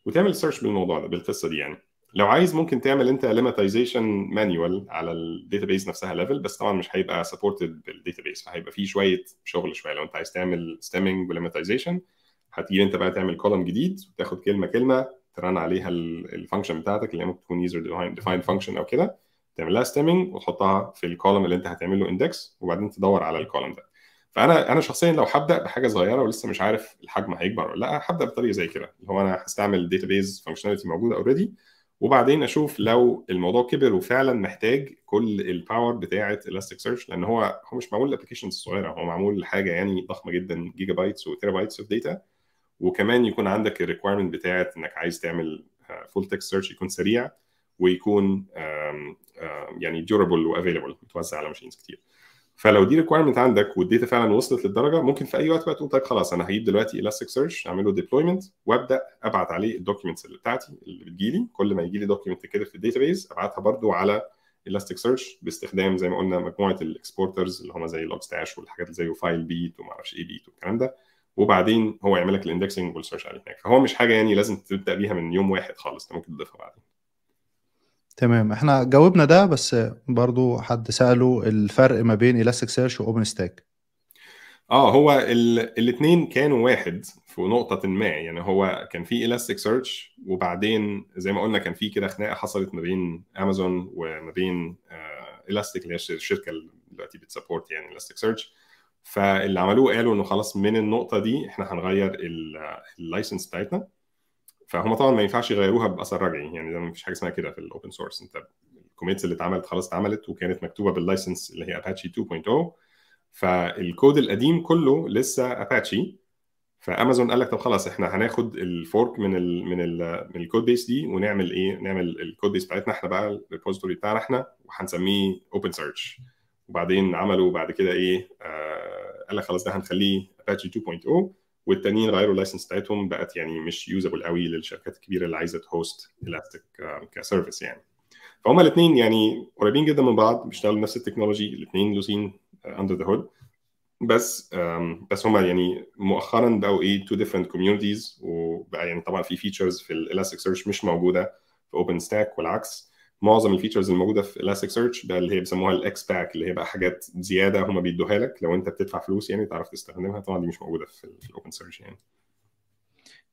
وتعمل سيرش بالموضوع ده بالقصه دي يعني لو عايز ممكن تعمل انت ليماتيزيشن مانيوال على بيس نفسها ليفل بس طبعا مش هيبقى سبورتد بيس فهيبقى فيه شويه شغل شويه لو انت عايز تعمل ستيمنج وليماتيزيشن هتيجي انت بقى تعمل كولم جديد وتاخد كلمه كلمه ترن عليها الفانكشن بتاعتك اللي ممكن تكون يوزر ديفايند فانكشن او كده تعمل لها ستيمنج وتحطها في الكولم اللي انت هتعمل له اندكس وبعدين تدور على الكولم ده فانا انا شخصيا لو هبدا بحاجه صغيره ولسه مش عارف الحجم هيكبر ولا لا هبدا بطريقه زي كده اللي هو انا هستعمل داتابيز فانكشناليتي موجوده اوريدي وبعدين اشوف لو الموضوع كبر وفعلا محتاج كل الباور بتاعه الاستيك سيرش لان هو هو مش معمول لابلكيشنز صغيره هو معمول لحاجه يعني ضخمه جدا جيجا بايتس وتيرا بايتس اوف داتا وكمان يكون عندك الريكويرمنت بتاعه انك عايز تعمل فول تكست سيرش يكون سريع ويكون يعني ديورابل وافيلبل متوزع على ماشينز كتير فلو دي ريكويرمنت عندك والداتا فعلا وصلت للدرجه ممكن في اي وقت بقى تقول طيب خلاص انا هجيب دلوقتي الاستيك سيرش اعمله ديبلويمنت وابدا ابعت عليه الدوكيومنتس اللي بتاعتي اللي بتجي لي كل ما يجي لي دوكيومنت كده في بيز ابعتها برده على الاستيك سيرش باستخدام زي ما قلنا مجموعه الاكسبورترز اللي هم زي لوج ستاش والحاجات اللي زي وفايل بيت وما اعرفش ايه بيت والكلام ده وبعدين هو يعمل لك الاندكسنج والسيرش عليه هناك فهو مش حاجه يعني لازم تبدا بيها من يوم واحد خالص انت ممكن تضيفها بعدين تمام احنا جاوبنا ده بس برضو حد ساله الفرق ما بين الاستك سيرش واوبن ستاك اه هو الاثنين كانوا واحد في نقطه ما يعني هو كان في الاستك سيرش وبعدين زي ما قلنا كان في كده خناقه حصلت ما بين امازون وما بين الاستك آه، اللي هي الشركه اللي دلوقتي بتسبورت يعني الاستك سيرش فاللي عملوه قالوا انه خلاص من النقطه دي احنا هنغير اللايسنس بتاعتنا فهم طبعا ما ينفعش يغيروها باثر رجعي يعني ده ما فيش حاجه اسمها كده في الاوبن سورس انت الكوميتس اللي اتعملت خلاص اتعملت وكانت مكتوبه باللايسنس اللي هي اباتشي 2.0 فالكود القديم كله لسه اباتشي فامازون قال لك طب خلاص احنا هناخد الفورك من الـ من الـ من الكود بيس دي ونعمل ايه؟ نعمل الكود بيس بتاعتنا احنا بقى الريبوزيتوري بتاعنا احنا وهنسميه اوبن سيرش وبعدين عملوا بعد كده ايه؟ آه قال لك خلاص ده هنخليه اباتشي 2.0 والتانيين غيروا اللايسنس بتاعتهم بقت يعني مش يوزبل قوي للشركات الكبيره اللي عايزه تهوست الاستيك كسيرفيس يعني فهم الاثنين يعني قريبين جدا من بعض بيشتغلوا نفس التكنولوجي الاثنين لوسين اندر ذا هود بس بس هم يعني مؤخرا بقوا ايه تو ديفرنت كوميونيتيز وبقى يعني طبعا في فيتشرز في الالاستيك سيرش مش موجوده في اوبن ستاك والعكس معظم الفيتشرز الموجوده في الاسيك سيرش ده اللي هي بيسموها الاكس باك اللي هي بقى حاجات زياده هم بيدوها لك لو انت بتدفع فلوس يعني تعرف تستخدمها طبعا دي مش موجوده في الاوبن سيرش يعني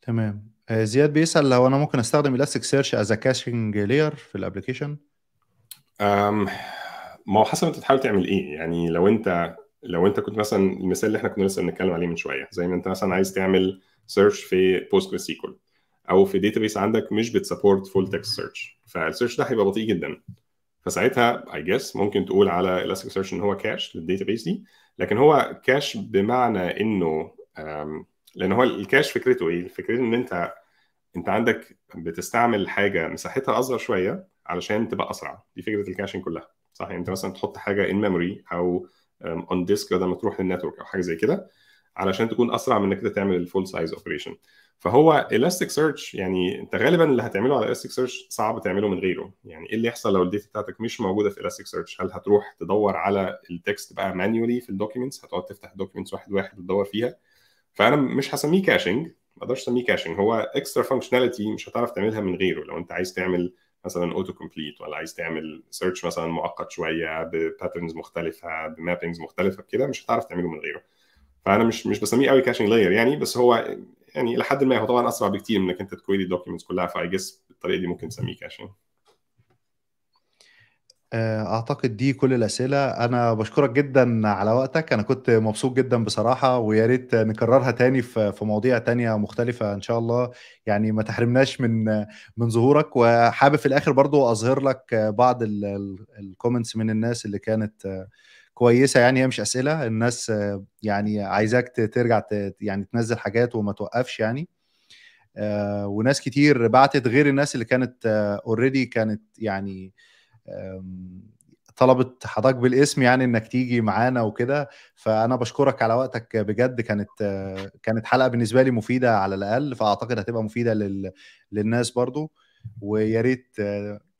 تمام آه، زياد بيسال لو انا ممكن استخدم الاسيك سيرش از كاشنج لاير في الابلكيشن ما هو حسب انت بتحاول تعمل ايه يعني لو انت لو انت كنت مثلا المثال اللي احنا كنا لسه بنتكلم عليه من شويه زي ما انت مثلا عايز تعمل سيرش في بوست سيكول او في داتابيس عندك مش بتسبورت فول تكست سيرش فالسيرش ده هيبقى بطيء جدا فساعتها اي جس ممكن تقول على الاستك سيرش ان هو كاش للداتابيس دي لكن هو كاش بمعنى انه لان هو الكاش فكرته ايه؟ فكرته ان انت انت عندك بتستعمل حاجه مساحتها اصغر شويه علشان تبقى اسرع دي فكره الكاشنج كلها صح يعني انت مثلا تحط حاجه ان ميموري او اون ديسك بدل ما تروح للنتورك او حاجه زي كده علشان تكون اسرع من انك تعمل الفول سايز اوبريشن فهو الاستيك سيرش يعني انت غالبا اللي هتعمله على الاستيك سيرش صعب تعمله من غيره يعني ايه اللي يحصل لو الداتا بتاعتك مش موجوده في الاستيك سيرش هل هتروح تدور على التكست بقى مانيولي في الدوكيومنتس هتقعد تفتح دوكيومنتس واحد واحد وتدور فيها فانا مش هسميه كاشنج ما اقدرش اسميه كاشنج هو اكسترا فانكشناليتي مش هتعرف تعملها من غيره لو انت عايز تعمل مثلا اوتو كومبليت ولا عايز تعمل سيرش مثلا مؤقت شويه بباترنز مختلفه بمابنجز مختلفه كده مش هتعرف تعمله من غيره فانا مش مش بسميه قوي كاشنج لاير يعني بس هو يعني الى حد ما هو طبعا اسرع بكتير انك انت تكويري الدوكيومنتس كلها فاي جس بالطريقه دي ممكن تسميه كاشنج آه، اعتقد دي كل الاسئله انا بشكرك جدا على وقتك انا كنت مبسوط جدا بصراحه ويا ريت نكررها تاني في مواضيع تانية مختلفه ان شاء الله يعني ما تحرمناش من من ظهورك وحابب في الاخر برضو اظهر لك بعض الكومنتس من الناس اللي كانت كويسه يعني هي مش اسئله الناس يعني عايزاك ترجع يعني تنزل حاجات وما توقفش يعني آه، وناس كتير بعتت غير الناس اللي كانت اوريدي آه، كانت يعني طلبت حضرتك بالاسم يعني انك تيجي معانا وكده فانا بشكرك على وقتك بجد كانت آه، كانت حلقه بالنسبه لي مفيده على الاقل فاعتقد هتبقى مفيده لل... للناس برضو ويا ريت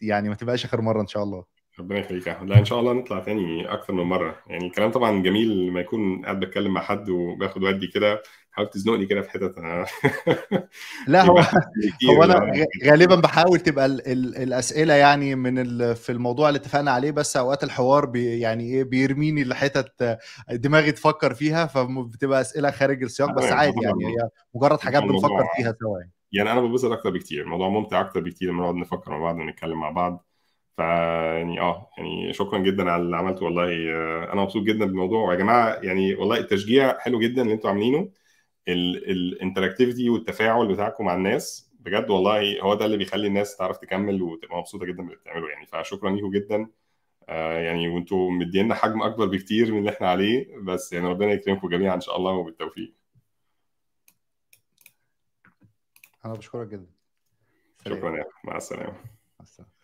يعني ما تبقاش اخر مره ان شاء الله ربنا يخليك يا احمد لا ان شاء الله نطلع تاني اكتر من مره يعني الكلام طبعا جميل لما يكون قاعد بتكلم مع حد وباخد ودي كده حاول تزنقني كده في حتت انا <laughs> لا هو <laughs> هو انا غالبا بحاول تبقى الـ الـ الاسئله يعني من في الموضوع اللي اتفقنا عليه بس اوقات الحوار بي يعني ايه بيرميني لحتت دماغي تفكر فيها فبتبقى اسئله خارج السياق بس أيوة، عادي يعني هي مجرد حاجات بنفكر فيها سوا يعني, يعني انا ببص اكتر بكتير الموضوع ممتع اكتر بكتير لما نقعد نفكر مع بعض ونتكلم مع بعض فيعني اه يعني شكرا جدا على اللي عملته والله آه، انا مبسوط جدا بالموضوع ويا جماعه يعني والله التشجيع حلو جدا اللي انتوا عاملينه الانتراكتيفيتي والتفاعل بتاعكم مع الناس بجد والله هو ده اللي بيخلي الناس تعرف تكمل وتبقى مبسوطه جدا باللي بتعمله يعني فشكرا ليكم جدا آه، يعني وانتوا مدينا حجم اكبر بكتير من اللي احنا عليه بس يعني ربنا يكرمكم جميعا ان شاء الله وبالتوفيق انا بشكرك جدا شكرا يا مع السلامه مع السلامه